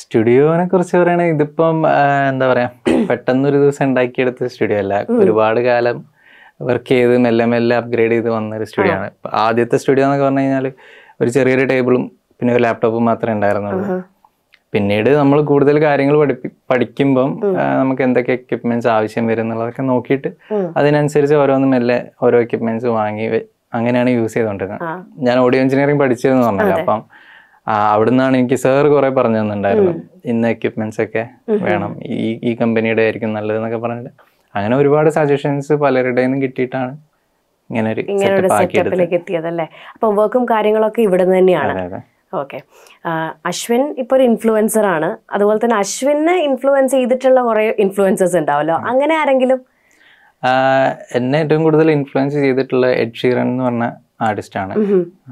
സ്റ്റുഡിയോനെ കുറിച്ച് പറയുകയാണെങ്കിൽ ഇതിപ്പം എന്താ പറയാ പെട്ടെന്നൊരു ദിവസം ഉണ്ടാക്കിയെടുത്ത സ്റ്റുഡിയോ അല്ല ഒരുപാട് കാലം വർക്ക് ചെയ്ത് മെല്ലെ മെല്ലെ അപ്ഗ്രേഡ് ചെയ്ത് വന്ന ഒരു സ്റ്റുഡിയോ ആണ് ആദ്യത്തെ സ്റ്റുഡിയോ എന്നൊക്കെ പറഞ്ഞു കഴിഞ്ഞാൽ ഒരു ചെറിയൊരു ടേബിളും പിന്നെ ഒരു ലാപ്ടോപ്പും മാത്രമേ ഉണ്ടായിരുന്നുള്ളൂ പിന്നീട് നമ്മൾ കൂടുതൽ കാര്യങ്ങൾ പഠിപ്പി പഠിക്കുമ്പം നമുക്ക് എന്തൊക്കെ എക്യുപ്മെന്റ്സ് ആവശ്യം വരും എന്നുള്ളതൊക്കെ നോക്കിയിട്ട് അതിനനുസരിച്ച് ഓരോന്നും മെല്ലെ ഓരോ എക്യുപ്മെന്റ്സ് വാങ്ങി അങ്ങനെയാണ് യൂസ് ചെയ്തുകൊണ്ടിരുന്നത് ഞാൻ ഓഡിയോ എഞ്ചിനീയറിംഗ് പഠിച്ചതെന്ന് പറഞ്ഞല്ലോ അപ്പം അവിടെ നിന്നാണ് എനിക്ക് സാർ കുറെ പറഞ്ഞു തന്നിട്ടുണ്ടായിരുന്നു ഇന്ന എക്യുപ്മെന്റ്സ് ഒക്കെ വേണം ഈ ഈ കമ്പനിയുടെ ആയിരിക്കും നല്ലതെന്നൊക്കെ പറഞ്ഞിട്ട് അങ്ങനെ ഒരുപാട് സജഷൻസ് പലരുടെയും കിട്ടിയിട്ടാണ് ഇങ്ങനെ ഒരു സെറ്റപ്പിലേക്ക് അല്ലേ അപ്പം വർക്കും കാര്യങ്ങളൊക്കെ ഇവിടെ തന്നെയാണ് ഓക്കെ അശ്വിൻ ഇപ്പൊ ഒരു ഇൻഫ്ലുവൻസർ ആണ് അതുപോലെ തന്നെ അശ്വിനെ ഇൻഫ്ലുവൻസ് ചെയ്തിട്ടുള്ള കുറേ ഇൻഫ്ലുവൻസേഴ്സ് ഉണ്ടാവല്ലോ അങ്ങനെ ആരെങ്കിലും എന്നെ ഏറ്റവും കൂടുതൽ ഇൻഫ്ലുവൻസ് ചെയ്തിട്ടുള്ള എഡ് ഷീറൻ എന്ന് പറഞ്ഞ ആർട്ടിസ്റ്റാണ്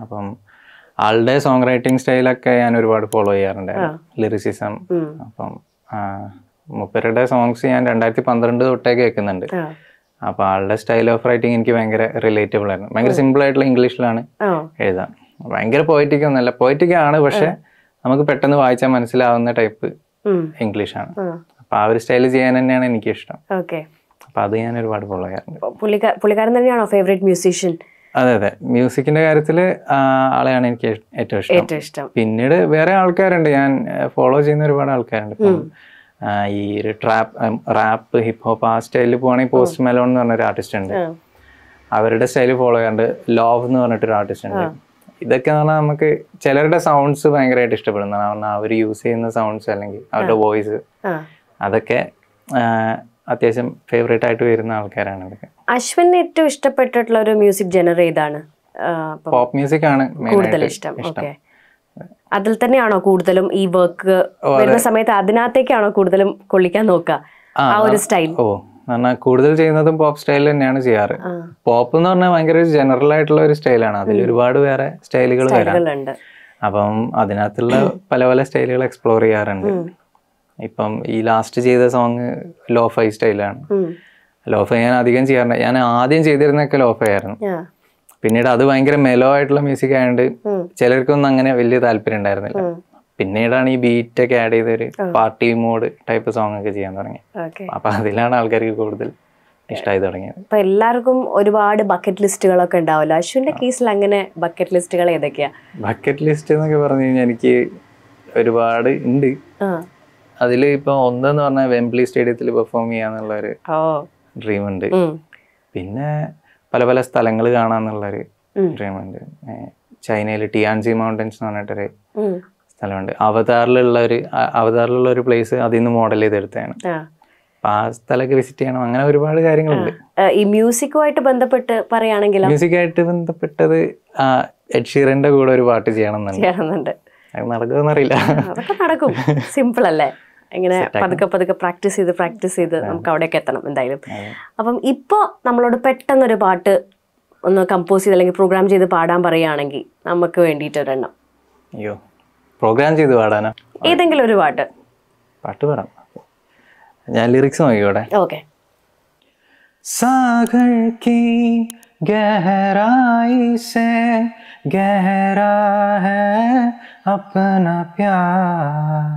അപ്പം ആളുടെ സോങ് റൈറ്റിംഗ് സ്റ്റൈലൊക്കെ ഞാൻ ഒരുപാട് ഫോളോ ചെയ്യാറുണ്ട് ലിറിസിസം അപ്പം മുപ്പരുടെ സോങ്സ് ഞാൻ രണ്ടായിരത്തി പന്ത്രണ്ട് തൊട്ടേ കേൾക്കുന്നുണ്ട് അപ്പൊ ആളുടെ സ്റ്റൈൽ ഓഫ് റൈറ്റിംഗ് എനിക്ക് ഭയങ്കര റിലേറ്റബിൾ ആയിരുന്നു ഭയങ്കര സിമ്പിൾ ആയിട്ടുള്ള ഇംഗ്ലീഷിലാണ് എഴുതാം ഭയങ്കര പോയറ്റിക് ഒന്നല്ല പോയിറ്റിക് ആണ് പക്ഷെ നമുക്ക് പെട്ടെന്ന് വായിച്ചാൽ മനസ്സിലാവുന്ന ടൈപ്പ് ഇംഗ്ലീഷാണ് അപ്പൊ ആ ഒരു സ്റ്റൈൽ ചെയ്യാൻ തന്നെയാണ് എനിക്കിഷ്ടം ഓക്കെ അപ്പൊ അത് ഞാൻ ഒരുപാട് ഫോളോ ചെയ്യാറുണ്ട് തന്നെയാണോ ഫേവറേറ്റ് മ്യൂസീഷ്യൻ അതെ അതെ മ്യൂസിക്കിന്റെ കാര്യത്തിൽ ആളെയാണ് എനിക്ക് ഏറ്റവും ഇഷ്ടം ഏറ്റവും ഇഷ്ടം പിന്നീട് വേറെ ആൾക്കാരുണ്ട് ഞാൻ ഫോളോ ചെയ്യുന്ന ഒരുപാട് ആൾക്കാരുണ്ട് ഈ ഒരു ട്രാപ്പ് റാപ്പ് ഹിപ്പ് ഹോപ്പ് ആ സ്റ്റൈലിൽ പോവാണെങ്കിൽ പോസ്റ്റ് മെലോൺ എന്ന് പറഞ്ഞൊരു ആർട്ടിസ്റ്റ് ഉണ്ട് അവരുടെ സ്റ്റൈൽ ഫോളോ ചെയ്യാറുണ്ട് ലോവ് എന്ന് പറഞ്ഞിട്ടൊരു ആർട്ടിസ്റ്റ് ഉണ്ട് ഇതൊക്കെ എന്ന് പറഞ്ഞാൽ നമുക്ക് ചിലരുടെ സൗണ്ട്സ് ഭയങ്കരമായിട്ട് ഇഷ്ടപ്പെടുന്നതാണ് അവർ യൂസ് ചെയ്യുന്ന സൗണ്ട്സ് അല്ലെങ്കിൽ അവരുടെ വോയിസ് അതൊക്കെ അത്യാവശ്യം ഫേവറേറ്റ് ആയിട്ട് വരുന്ന ആൾക്കാരാണ് ഇതൊക്കെ അശ്വിന് ഏറ്റവും ഇഷ്ടപ്പെട്ടിട്ടുള്ള ഒരു മ്യൂസിക് ജനർ ഏതാണ് പോപ്പ് മ്യൂസിക് ആണ് കൂടുതൽ ഇഷ്ടം അതിൽ തന്നെയാണോ കൂടുതലും ഈ വർക്ക് വരുന്ന സമയത്ത് അതിനകത്തേക്കാണോ കൂടുതലും കൊള്ളിക്കാൻ നോക്കുക ആ ഒരു സ്റ്റൈൽ ഓ എന്നാ കൂടുതൽ ചെയ്യുന്നതും പോപ്പ് സ്റ്റൈൽ തന്നെയാണ് ചെയ്യാറ് പോപ്പ് എന്ന് പറഞ്ഞാൽ ഭയങ്കര ജനറൽ ആയിട്ടുള്ള ഒരു സ്റ്റൈലാണ് അതിൽ ഒരുപാട് വേറെ സ്റ്റൈലുകൾ വരാറുണ്ട് അപ്പം അതിനകത്തുള്ള പല പല സ്റ്റൈലുകൾ എക്സ്പ്ലോർ ചെയ്യാറുണ്ട് ഇപ്പം ഈ ലാസ്റ്റ് ചെയ്ത സോങ് ലോഫൈ സ്റ്റൈലാണ് ലോഫൈ ഞാൻ അധികം ചെയ്യാറുണ്ട് ഞാൻ ആദ്യം ചെയ്തിരുന്നൊക്കെ ലോഫൈ ആയിരുന്നു പിന്നീട് അത് ഭയങ്കര മെലോ ആയിട്ടുള്ള മ്യൂസിക് ആയതുകൊണ്ട് ചിലർക്കൊന്നും അങ്ങനെ വലിയ താല്പര്യം ഉണ്ടായിരുന്നില്ല പിന്നീടാണ് ഈ ബീറ്റ് ഒക്കെ ആഡ് ചെയ്ത ഒരു പാർട്ടി മോഡ് ടൈപ്പ് സോങ് ഒക്കെ ചെയ്യാൻ തുടങ്ങി അപ്പൊ അതിലാണ് ആൾക്കാർക്ക് കൂടുതൽ ഇഷ്ടമായി തുടങ്ങിയത് ഇപ്പൊ എല്ലാവർക്കും ഒരുപാട് ബക്കറ്റ് ലിസ്റ്റുകളൊക്കെ ഉണ്ടാവുമല്ലോ അശ്വിന്റെ കേസിൽ അങ്ങനെ ബക്കറ്റ് ലിസ്റ്റുകൾ ഏതൊക്കെയാ ബക്കറ്റ് ലിസ്റ്റ് എന്നൊക്കെ പറഞ്ഞു കഴിഞ്ഞാൽ എനിക്ക് ഒരുപാട് ഉണ്ട് അതിൽ ഇപ്പൊ ഒന്നെന്ന് പറഞ്ഞാൽ വെംബ്ലി സ്റ്റേഡിയത്തിൽ പെർഫോം ചെയ്യാന്നുള്ള ഒരു ഡ്രീം ഉണ്ട് പിന്നെ പല പല സ്ഥലങ്ങൾ കാണാന്നുള്ളൊരു ഡ്രീം ഉണ്ട് ചൈനയിൽ ടിയാൻസി മൗണ്ടൻസ് എന്ന് പറഞ്ഞിട്ടൊരു സ്ഥലമുണ്ട് അവതാറിലുള്ള ഒരു അവതാറിലുള്ള ഒരു പ്ലേസ് അതിൽ നിന്ന് മോഡൽ ചെയ്തെടുത്തതാണ് അപ്പൊ ആ സ്ഥലമൊക്കെ വിസിറ്റ് ചെയ്യണം അങ്ങനെ ഒരുപാട് കാര്യങ്ങളുണ്ട് ഈ മ്യൂസിക്കുമായിട്ട് ബന്ധപ്പെട്ട് പറയുകയാണെങ്കിൽ മ്യൂസിക്കായിട്ട് ബന്ധപ്പെട്ടത് എഡ് ഷീറിന്റെ കൂടെ ഒരു പാട്ട് ചെയ്യണം എന്നുണ്ട് നടക്കുമെന്നറിയില്ല അതൊക്കെ നടക്കും സിമ്പിൾ അല്ലേ ഇങ്ങനെ പതുക്കെ പതുക്കെ പ്രാക്ടീസ് ചെയ്ത് പ്രാക്ടീസ് ചെയ്ത് നമുക്ക് അവിടെയൊക്കെ എത്തണം എന്തായാലും അപ്പം ഇപ്പോൾ നമ്മളോട് പെട്ടെന്നൊരു പാട്ട് ഒന്ന് കമ്പോസ് ചെയ്ത് അല്ലെങ്കിൽ പ്രോഗ്രാം ചെയ്ത് പാടാൻ പറയുകയാണെങ്കിൽ നമുക്ക് വേണ്ടിയിട്ട് ഒരെണ്ണം അയ്യോ പ്രോഗ്രാം ചെയ്ത് പാടാനോ ഏതെങ്കിലും ഒരു പാട്ട് പാട്ട് പാടാം ഞാൻ ലിറിക്സ് നോക്കിയോടെ ഓക്കെ സാഗർ गहरा है अपना प्यार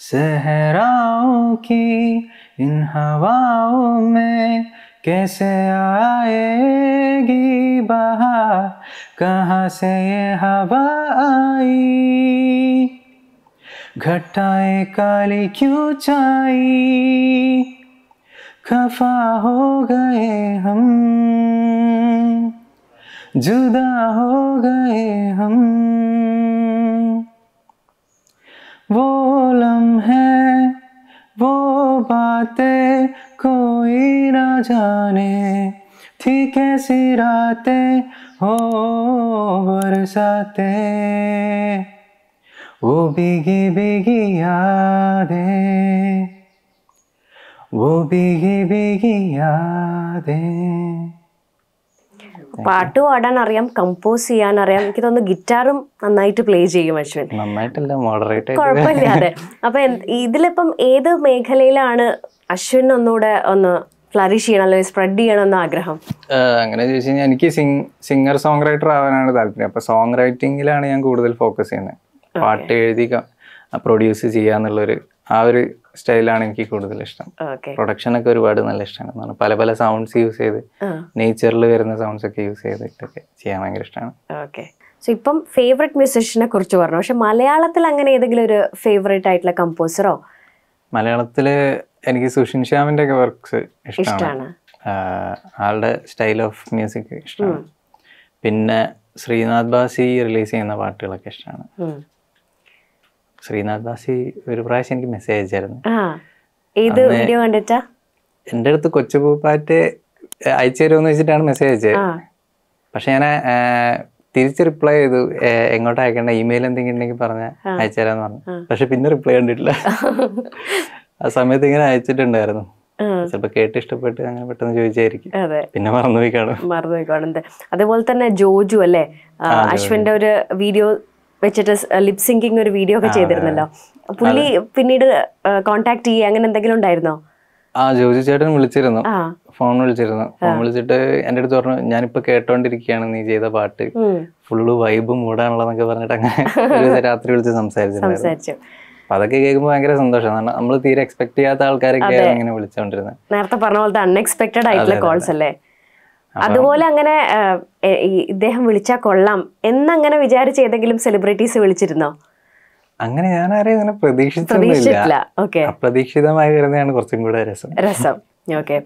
सहराओं की इन हवाओं में कैसे आएगी बहार कहाँ से ये हवा आई घटाए काली क्यों चाई खफा हो गए हम जुदा हो गए हम वो रातें कोई ना जाने थी कैसी रातें हो बरसाते वो भीगी भीगी यादें वो ഭീഗി ഭീഗി യാതേ പാട്ട് പാടാൻ അറിയാം കമ്പോസ് ചെയ്യാൻ അറിയാം എനിക്ക് തോന്നുന്നു ഗിറ്റാറും നന്നായിട്ട് പ്ലേ ചെയ്യും അശ്വിൻ നന്നായിട്ടല്ല മോഡറേറ്റ് അതെ അപ്പൊ ഇതിലിപ്പം ഏത് മേഖലയിലാണ് അശ്വിൻ ഒന്നുകൂടെ ഒന്ന് ഫ്ലറിഷ് ചെയ്യണം അല്ലെങ്കിൽ സ്പ്രെഡ് ചെയ്യണം ആഗ്രഹം അങ്ങനെ ചോദിച്ചു കഴിഞ്ഞാൽ എനിക്ക് സിംഗ് സിംഗർ സോങ് റൈറ്റർ ആവാനാണ് താല്പര്യം അപ്പോൾ സോങ് റൈറ്റിങ്ങിലാണ് ഞാൻ കൂടുതൽ ഫോക്കസ് ചെയ്യുന്നത് പാട്ട് എഴുതി പ്രൊഡ്യൂസ് ചെയ്യുക എന്നുള്ളൊരു ആ ഒരു സ്റ്റൈലാണ് എനിക്ക് കൂടുതൽ ഇഷ്ടം പ്രൊഡക്ഷൻ ഒക്കെ ഒരുപാട് നല്ല ഇഷ്ടമാണ് പല പല സൗണ്ട്സ് യൂസ് ചെയ്ത് നേച്ചറിൽ വരുന്ന സൗണ്ട്സ് ഒക്കെ യൂസ് ചെയ്തിട്ടൊക്കെ ചെയ്യാൻ ഭയങ്കര ഇഷ്ടമാണ് ഓക്കെ സോ ഇപ്പം ഫേവറേറ്റ് മ്യൂസിഷ്യനെ കുറിച്ച് പറഞ്ഞു പക്ഷെ മലയാളത്തിൽ അങ്ങനെ ഏതെങ്കിലും ഒരു ഫേവറേറ്റ് ആയിട്ടുള്ള കമ്പോസറോ മലയാളത്തിൽ എനിക്ക് സുഷിൻ ശ്യാമിന്റെ ഒക്കെ വർക്ക്സ് ഇഷ്ടമാണ് ആളുടെ സ്റ്റൈൽ ഓഫ് മ്യൂസിക് ഇഷ്ടമാണ് പിന്നെ ശ്രീനാഥ് ബാസി റിലീസ് ചെയ്യുന്ന പാട്ടുകളൊക്കെ ഇഷ്ടമാണ് ശ്രീനാഥ് ബാസി ഒരു പ്രാവശ്യം എനിക്ക് മെസ്സേജ് അയച്ചായിരുന്നു എന്റെ വീഡിയോ എൻ്റെ അടുത്ത് കൊച്ചുപൂപ്പാറ്റ് അയച്ചു തരുമെന്ന് വെച്ചിട്ടാണ് മെസ്സേജ് അയച്ചത് പക്ഷെ ഞാൻ തിരിച്ച് റിപ്ലൈ ചെയ്തു എങ്ങോട്ടയക്കേണ്ട ഇമെയിൽ എന്തെങ്കിലും ഉണ്ടെങ്കിൽ പറഞ്ഞ തരാന്ന് പറഞ്ഞു പക്ഷെ പിന്നെ റിപ്ലൈ കണ്ടിട്ടില്ല ആ സമയത്ത് ഇങ്ങനെ അയച്ചിട്ടുണ്ടായിരുന്നു ചിലപ്പോ കേട്ട് ഇഷ്ടപ്പെട്ട് അങ്ങനെ പെട്ടെന്ന് ചോദിച്ചായിരിക്കും പിന്നെ മറന്നുപോയി കാണും അതുപോലെ തന്നെ ജോജു അല്ലേ അശ്വിന്റെ ഒരു വീഡിയോ വെച്ചിട്ട് ലിപ് സിങ്കിങ് ഒരു വീഡിയോ ഒക്കെ ചെയ്തിരുന്നല്ലോ പുള്ളി പിന്നീട് കോണ്ടാക്ട് ചെയ്യുക അങ്ങനെ എന്തെങ്കിലും ഉണ്ടായിരുന്നോ ആ ജോജു ചേട്ടൻ വിളിച്ചിരുന്നു ഫോൺ വിളിച്ചിരുന്നു ഫോൺ വിളിച്ചിട്ട് എൻ്റെ അടുത്ത് പറഞ്ഞു ഞാനിപ്പോ കേട്ടോണ്ടിരിക്കുകയാണ് നീ ചെയ്ത പാട്ട് ഫുള്ള് വൈബ് മൂടാനുള്ളതൊക്കെ പറഞ്ഞിട്ട് അങ്ങനെ രാത്രി വിളിച്ച് സംസാരിച്ചു അതൊക്കെ കേൾക്കുമ്പോൾ ഭയങ്കര സന്തോഷമാണ് നമ്മൾ തീരെ എക്സ്പെക്ട് ചെയ്യാത്ത ആൾക്കാരൊക്കെ ഇങ്ങനെ വിളിച്ചോണ്ടിരുന്നത് നേരത്തെ പറഞ്ഞ പോലത്തെ അൺഎക്സ്പെക്ടഡ് ആയിട്ടുള്ള കോൾസ് അല്ലേ അതുപോലെ അങ്ങനെ ഇദ്ദേഹം വിളിച്ചാൽ കൊള്ളാം എന്നങ്ങനെ വിചാരിച്ച ഏതെങ്കിലും സെലിബ്രിറ്റീസ് വിളിച്ചിരുന്നോ അങ്ങനെ ഞാൻ ആരെയും അങ്ങനെ പ്രതീക്ഷിച്ചില്ല അപ്രതീക്ഷിതമായി വരുന്നതാണ് കുറച്ചും കൂടെ രസം രസം ഓക്കെ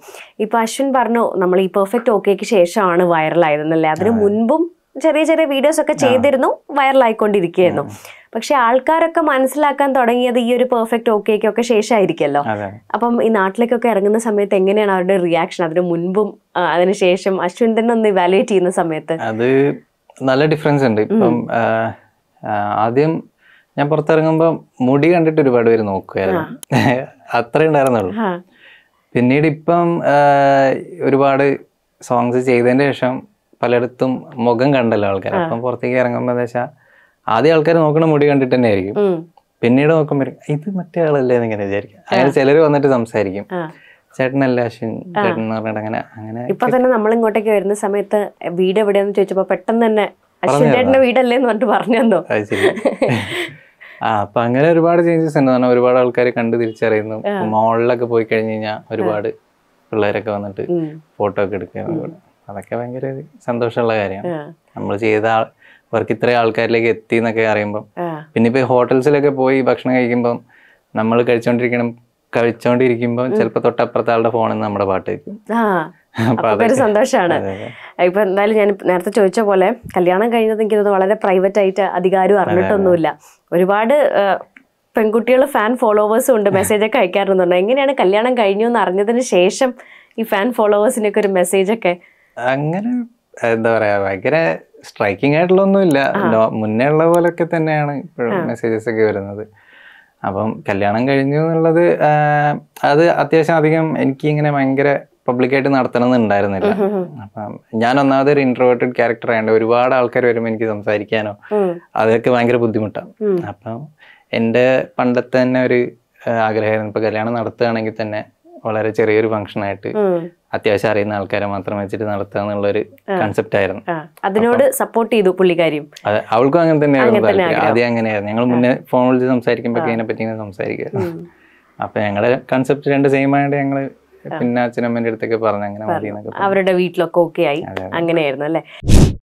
ഇപ്പൊ അശ്വിൻ പറഞ്ഞു നമ്മൾ ഈ പെർഫെക്റ്റ് ഓക്കേക്ക് ശേഷമാണ് വൈറലായതെന്നല്ലേ അതിനു മുൻപും ചെറിയ ചെറിയ വീഡിയോസ് ഒക്കെ ചെയ്തിരുന്നു വൈറലായിക്കൊണ്ടിരിക്കുകയായിരുന്നു പക്ഷെ ആൾക്കാരൊക്കെ മനസ്സിലാക്കാൻ തുടങ്ങിയത് ഈ ഒരു പെർഫെക്റ്റ് ഓക്കേക്കൊക്കെ ശേഷമായിരിക്കല്ലോ അപ്പം ഈ നാട്ടിലേക്കൊക്കെ ഇറങ്ങുന്ന സമയത്ത് എങ്ങനെയാണ് അവരുടെ റിയാക്ഷൻ അതിന് മുൻപും അതിനുശേഷം അശ്വിൻ തന്നെ ഒന്ന് ഇവാലുവേറ്റ് ചെയ്യുന്ന സമയത്ത് അത് നല്ല ഡിഫറൻസ് ഉണ്ട് ഇപ്പം ആദ്യം ഞാൻ പുറത്തിറങ്ങുമ്പോൾ മുടി കണ്ടിട്ട് ഒരുപാട് പേര് നോക്കുകയായിരുന്നു അത്രേ ഉണ്ടായിരുന്നുള്ളൂ പിന്നീട് ഇപ്പം ഒരുപാട് സോങ്സ് ചെയ്തതിന് ശേഷം പലയിടത്തും മുഖം കണ്ടല്ലോ ആൾക്കാർ അപ്പം പുറത്തേക്ക് ഇറങ്ങുമ്പോൾ എന്താ വെച്ചാൽ ആദ്യം ആൾക്കാർ നോക്കണ മുടി കണ്ടിട്ട് തന്നെ ആയിരിക്കും പിന്നീട് നോക്കുമ്പോൾ ഇത് മറ്റേ ആളല്ലേ എന്നിങ്ങനെ വിചാരിക്കും അങ്ങനെ ചിലർ വന്നിട്ട് സംസാരിക്കും ചേട്ടനല്ല അശ്വിൻ ചേട്ടൻ എന്ന് പറഞ്ഞിട്ട് അങ്ങനെ അങ്ങനെ ഇപ്പൊ തന്നെ നമ്മൾ ഇങ്ങോട്ടേക്ക് വരുന്ന സമയത്ത് വീട് എവിടെയാന്ന് ചോദിച്ചപ്പോ പെട്ടെന്ന് തന്നെ അശ്വിൻ ചേട്ടന്റെ വീടല്ലേ എന്ന് പറഞ്ഞിട്ട് പറഞ്ഞോ ആ അപ്പൊ അങ്ങനെ ഒരുപാട് ചേഞ്ചസ് ഉണ്ട് കാരണം ഒരുപാട് ആൾക്കാർ കണ്ട് തിരിച്ചറിയുന്നു മോളിലൊക്കെ പോയി കഴിഞ്ഞു കഴിഞ്ഞാൽ ഒരുപാട് പിള്ളേരൊക്കെ വന്നിട്ട് ഫോട്ടോ ഒക്കെ എടുക്കുക അതൊക്കെ ഭയങ്കര സന്തോഷമുള്ള കാര്യമാണ് നമ്മൾ ചെയ്ത വർക്ക് ഇത്ര ആൾക്കാരിലേക്ക് എത്തി എന്നൊക്കെ അറിയുമ്പോൾ പിന്നെ ഇപ്പൊ ഹോട്ടൽസിലൊക്കെ പോയി ഭക്ഷണം കഴിക്കുമ്പോൾ നമ്മൾ കഴിച്ചോണ്ടിരിക്കണം കഴിച്ചോണ്ടിരിക്കുമ്പോൾ ചിലപ്പോ തൊട്ടപ്പുറത്തെ ആളുടെ ഫോണിൽ നിന്ന് നമ്മുടെ പാട്ട് കേൾക്കും ഒരു സന്തോഷമാണ് ഇപ്പൊ എന്തായാലും ഞാൻ നേരത്തെ ചോദിച്ച പോലെ കല്യാണം കഴിഞ്ഞത് എനിക്ക് വളരെ പ്രൈവറ്റ് ആയിട്ട് അധികാരം അറിഞ്ഞിട്ടൊന്നുമില്ല ഒരുപാട് പെൺകുട്ടികൾ ഫാൻ ഫോളോവേഴ്സും ഉണ്ട് മെസ്സേജ് ഒക്കെ അയക്കാറുണ്ട് എങ്ങനെയാണ് കല്യാണം കഴിഞ്ഞു എന്ന് അറിഞ്ഞതിന് ശേഷം ഈ ഫാൻ ഫോളോവേഴ്സിനൊക്കെ ഒരു മെസ്സേജ് ഒക്കെ അങ്ങനെ എന്താ പറയാ ഭയങ്കര സ്ട്രൈക്കിംഗ് ആയിട്ടുള്ള മുന്നേ ഉള്ള പോലൊക്കെ തന്നെയാണ് ഇപ്പോഴും മെസ്സേജസ് ഒക്കെ വരുന്നത് അപ്പം കല്യാണം കഴിഞ്ഞു എന്നുള്ളത് അത് അത്യാവശ്യം അധികം എനിക്ക് ഇങ്ങനെ ഭയങ്കര പബ്ലിക്കായിട്ട് നടത്തണമെന്നുണ്ടായിരുന്നില്ല അപ്പം ഞാൻ ഒന്നാമത് ഒരു ഇൻട്രോവേർട്ടഡ് ക്യാരക്ടർ ആയതുകൊണ്ട് ഒരുപാട് ആൾക്കാർ വരുമ്പോൾ എനിക്ക് സംസാരിക്കാനോ അതൊക്കെ ഭയങ്കര ബുദ്ധിമുട്ടാണ് അപ്പം എൻ്റെ പണ്ടത്തെ തന്നെ ഒരു ആഗ്രഹമായിരുന്നു ഇപ്പോൾ കല്യാണം നടത്തുകയാണെങ്കിൽ തന്നെ വളരെ ചെറിയൊരു ആയിട്ട് അത്യാവശ്യം അറിയുന്ന ആൾക്കാരെ മാത്രം വെച്ചിട്ട് നടത്തുക ഒരു കൺസെപ്റ്റ് ആയിരുന്നു അതിനോട് സപ്പോർട്ട് ചെയ്തു പുള്ളിക്കാരിയും അവൾക്കും അങ്ങനെ തന്നെയായിരുന്നു ആദ്യം അങ്ങനെയായിരുന്നു ഞങ്ങൾ മുന്നേ ഫോൺ വിളിച്ച് സംസാരിക്കുമ്പോൾ അതിനെ പറ്റി ഇങ്ങനെ സംസാരിക്കുക അപ്പൊ ഞങ്ങളുടെ കൺസെപ്റ്റ് രണ്ട് സെയിം ആയതുകൊണ്ട് ഞങ്ങള് പിന്നെ അച്ഛനമ്മേന്റെ അടുത്തൊക്കെ പറഞ്ഞു അങ്ങനെ അവരുടെ വീട്ടിലൊക്കെ ഓക്കെ ആയി അങ്ങനെയായിരുന്നു അല്ലേ